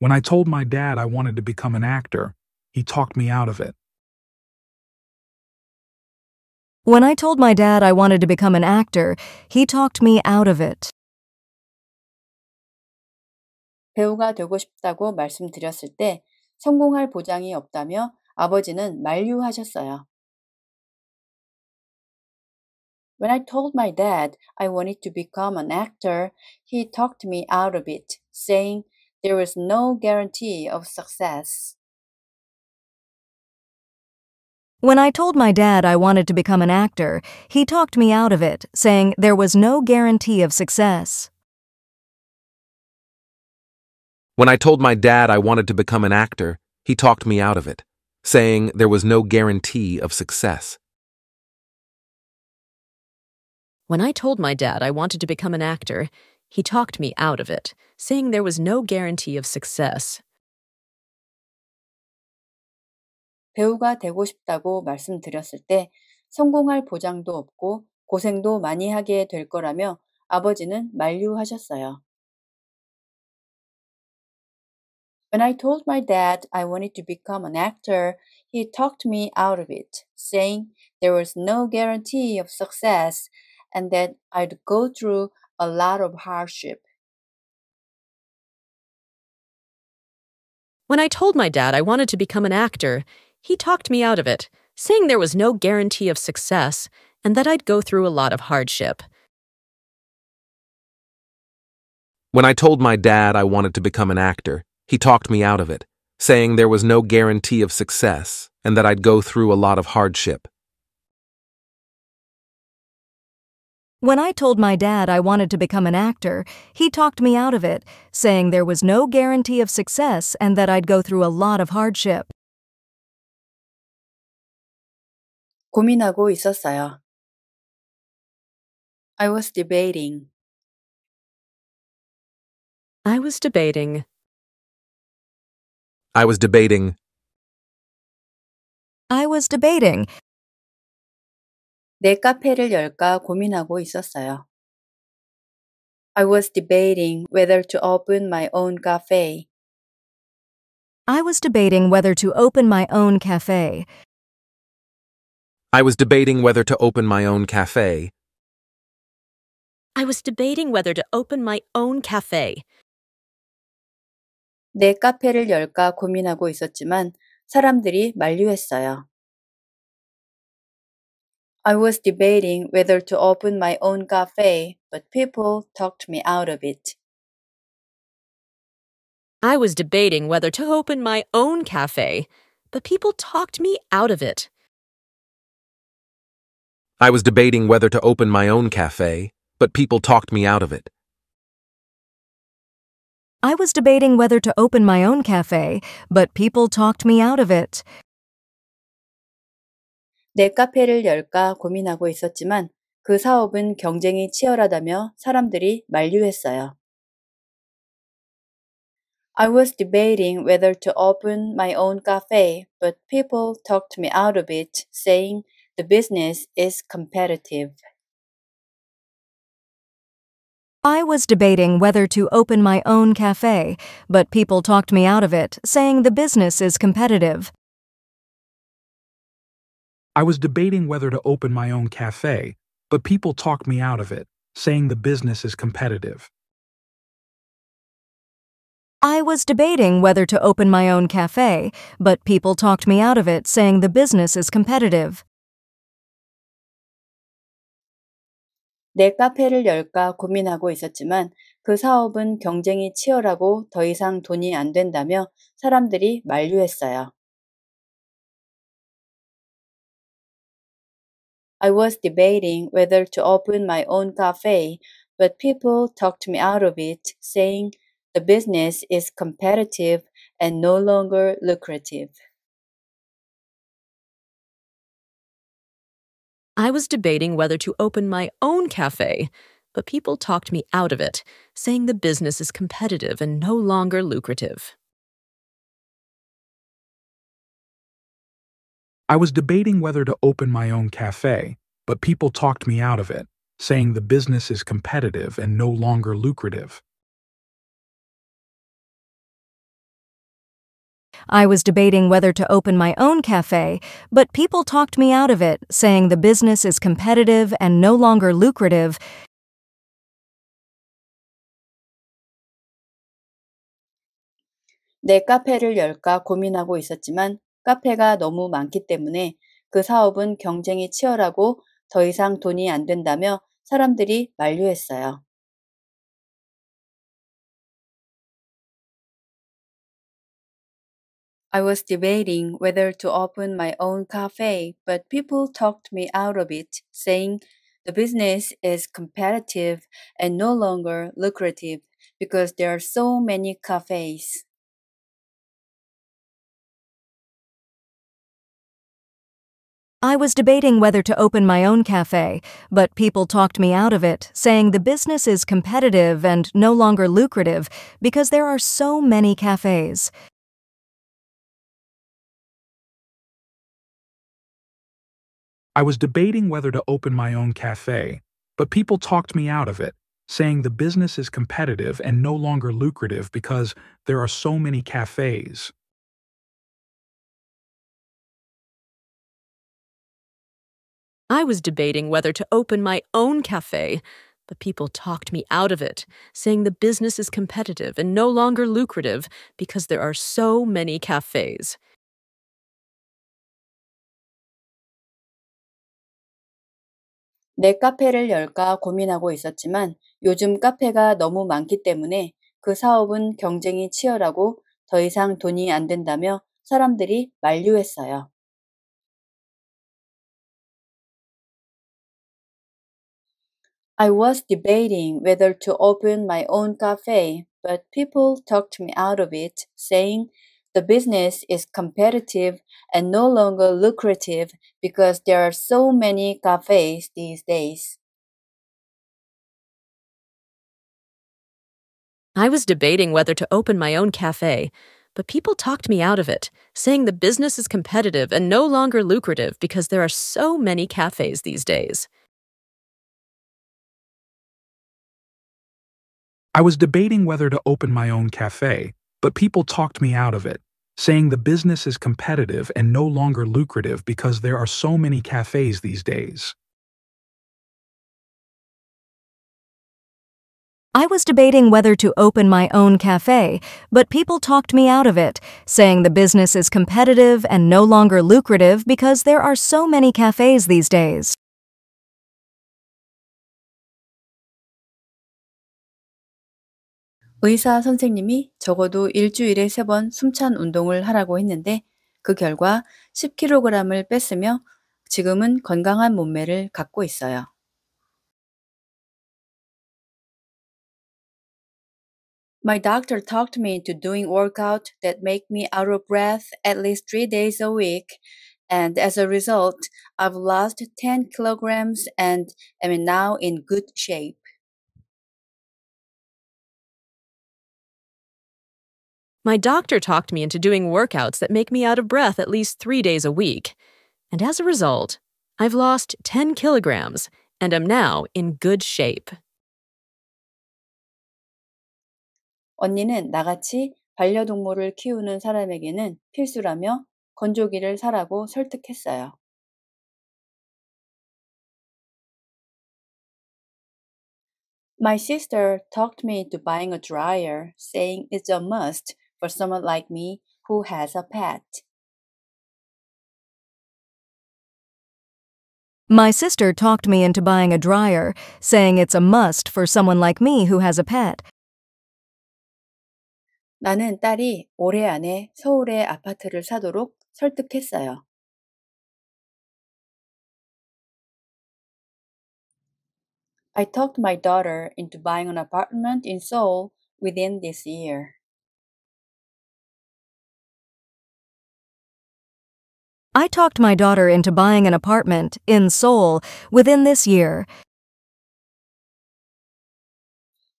When I told my dad I wanted to become an actor, he talked me out of it. When I told my dad I wanted to become an actor, he talked me out of it. 배우가 되고 싶다고 말씀드렸을 때 성공할 보장이 없다며 아버지는 만류하셨어요. When I told my dad I wanted to become an actor, he talked me out of it, saying there was no guarantee of success. When I told my dad I wanted to become an actor, he talked me out of it, saying there was no guarantee of success. When I told my dad I wanted to become an actor, he talked me out of it, saying there was no guarantee of success. When I told my dad I wanted to become an actor, he talked me out of it, saying there was no guarantee of success. 배우가 되고 싶다고 말씀드렸을 때 성공할 보장도 없고 고생도 많이 하게 될 거라며 아버지는 만류하셨어요. When I told my dad I wanted to become an actor, he talked me out of it, saying there was no guarantee of success and that I'd go through a lot of hardship. When I told my dad I wanted to become an actor, he talked me out of it, saying there was no guarantee of success and that I'd go through a lot of hardship. When I told my dad I wanted to become an actor, he talked me out of it, saying there was no guarantee of success and that I'd go through a lot of hardship. When I told my dad I wanted to become an actor, he talked me out of it, saying there was no guarantee of success and that I'd go through a lot of hardship. 고민하고 있었어요. I was debating. I was debating. I was debating. I was debating. 내 카페를 열까 고민하고 있었어요. I was debating whether to open my own cafe. I was debating whether to open my own cafe. I was debating whether to open my own cafe. I was debating whether to open my own cafe. 내 카페를 열까 고민하고 있었지만 사람들이 만류했어요. I was debating whether to open my own cafe, but people talked me out of it. I was debating whether to open my own cafe, but people talked me out of it. I was debating whether to open my own cafe, but people talked me out of it. I was debating whether to open my own cafe, but people talked me out of it. 내 카페를 열까 고민하고 있었지만 그 사업은 경쟁이 치열하다며 사람들이 만류했어요. I was debating whether to open my own cafe, but people talked me out of it, saying the business is competitive. I was debating whether to open my own cafe, but people talked me out of it, saying the business is competitive. I was debating whether to open my own cafe, but people talked me out of it, saying the business is competitive. I was debating whether to open my own cafe, but people talked me out of it, saying the business is competitive. 내 카페를 열까 고민하고 있었지만 그 사업은 경쟁이 치열하고 더 이상 돈이 안 된다며 사람들이 만류했어요. I was debating whether to open my own cafe, but people talked me out of it, saying the business is competitive and no longer lucrative. I was debating whether to open my own cafe, but people talked me out of it, saying the business is competitive and no longer lucrative. I was debating whether to open my own cafe, but people talked me out of it, saying the business is competitive and no longer lucrative. I was debating whether to open my own cafe, but people talked me out of it, saying the business is competitive and no longer lucrative. 내 카페를 열까 고민하고 있었지만 카페가 너무 많기 때문에 그 사업은 경쟁이 치열하고 더 이상 돈이 안 된다며 사람들이 만류했어요. I was debating whether to open my own cafe, but people talked me out of it, saying the business is competitive and no longer lucrative because there are so many cafes. I was debating whether to open my own cafe, but people talked me out of it, saying the business is competitive and no longer lucrative because there are so many cafes. I was debating whether to open my own cafe, but people talked me out of it, saying the business is competitive and no longer lucrative because there are so many cafes. I was debating whether to open my own cafe, but people talked me out of it, saying the business is competitive and no longer lucrative because there are so many cafes. 내 카페를 열까 고민하고 있었지만 요즘 카페가 너무 많기 때문에 그 사업은 경쟁이 치열하고 더 이상 돈이 안 된다며 사람들이 만류했어요. I was debating whether to open my own cafe, but people talked me out of it, saying the business is competitive and no longer lucrative because there are so many cafes these days. I was debating whether to open my own cafe, but people talked me out of it, saying the business is competitive and no longer lucrative because there are so many cafes these days. I was debating whether to open my own cafe, but people talked me out of it, saying the business is competitive and no longer lucrative because there are so many cafes these days. I was debating whether to open my own cafe, but people talked me out of it, saying the business is competitive and no longer lucrative because there are so many cafes these days. 의사 선생님이 적어도 일주일에 세 번 숨찬 운동을 하라고 했는데 그 결과 10kg을 뺐으며 지금은 건강한 몸매를 갖고 있어요. My doctor talked me into doing workout that make me out of breath at least three days a week. And as a result, I've lost 10 kilograms and am now in good shape. My doctor talked me into doing workouts that make me out of breath at least three days a week. And as a result, I've lost 10 kilograms and am now in good shape. 언니는 나같이 반려동물을 키우는 사람에게는 필수라며 건조기를 사라고 설득했어요. My sister talked me into buying a dryer, saying it's a must for someone like me who has a pet. My sister talked me into buying a dryer, saying it's a must for someone like me who has a pet. 나는 딸이 올해 안에 서울에 아파트를 사도록 설득했어요. I talked my daughter into buying an apartment in Seoul within this year. I talked my daughter into buying an apartment in Seoul within this year.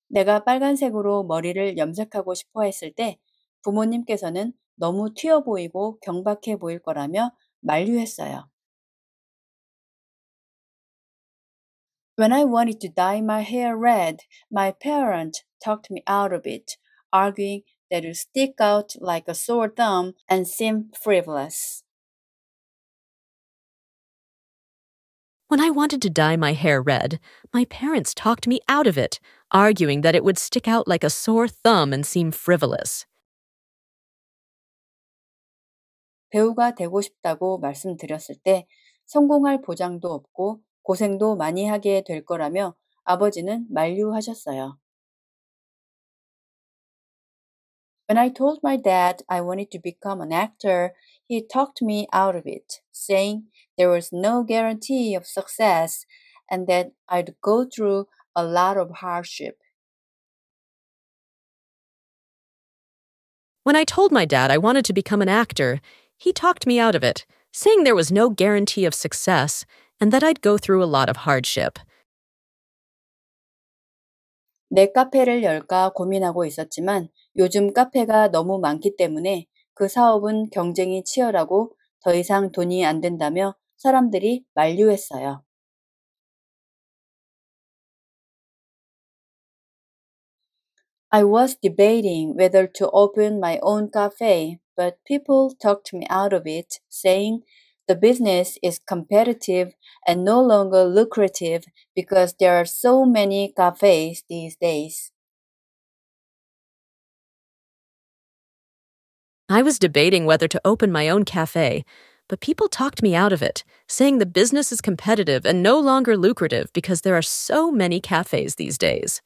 내가 빨간색으로 머리를 염색하고 싶어 했을 때 부모님께서는 너무 튀어 보이고 경박해 보일 거라며 만류했어요. When I wanted to dye my hair red, my parents talked me out of it, arguing that it would stick out like a sore thumb and seem frivolous. When I wanted to dye my hair red, my parents talked me out of it, arguing that it would stick out like a sore thumb and seem frivolous. 배우가 되고 싶다고 말씀드렸을 때 성공할 보장도 없고 고생도 많이 하게 될 거라며 아버지는 만류하셨어요. When I told my dad I wanted to become an actor, he talked me out of it, saying there was no guarantee of success and that I'd go through a lot of hardship. When I told my dad I wanted to become an actor, he talked me out of it, saying there was no guarantee of success and that I'd go through a lot of hardship. 내 카페를 열까 고민하고 있었지만 요즘 카페가 너무 많기 때문에 그 사업은 경쟁이 치열하고 더 이상 돈이 안 된다며 사람들이 만류했어요. I was debating whether to open my own cafe, but people talked me out of it, saying the business is competitive and no longer lucrative because there are so many cafes these days. I was debating whether to open my own cafe, but people talked me out of it, saying the business is competitive and no longer lucrative because there are so many cafes these days.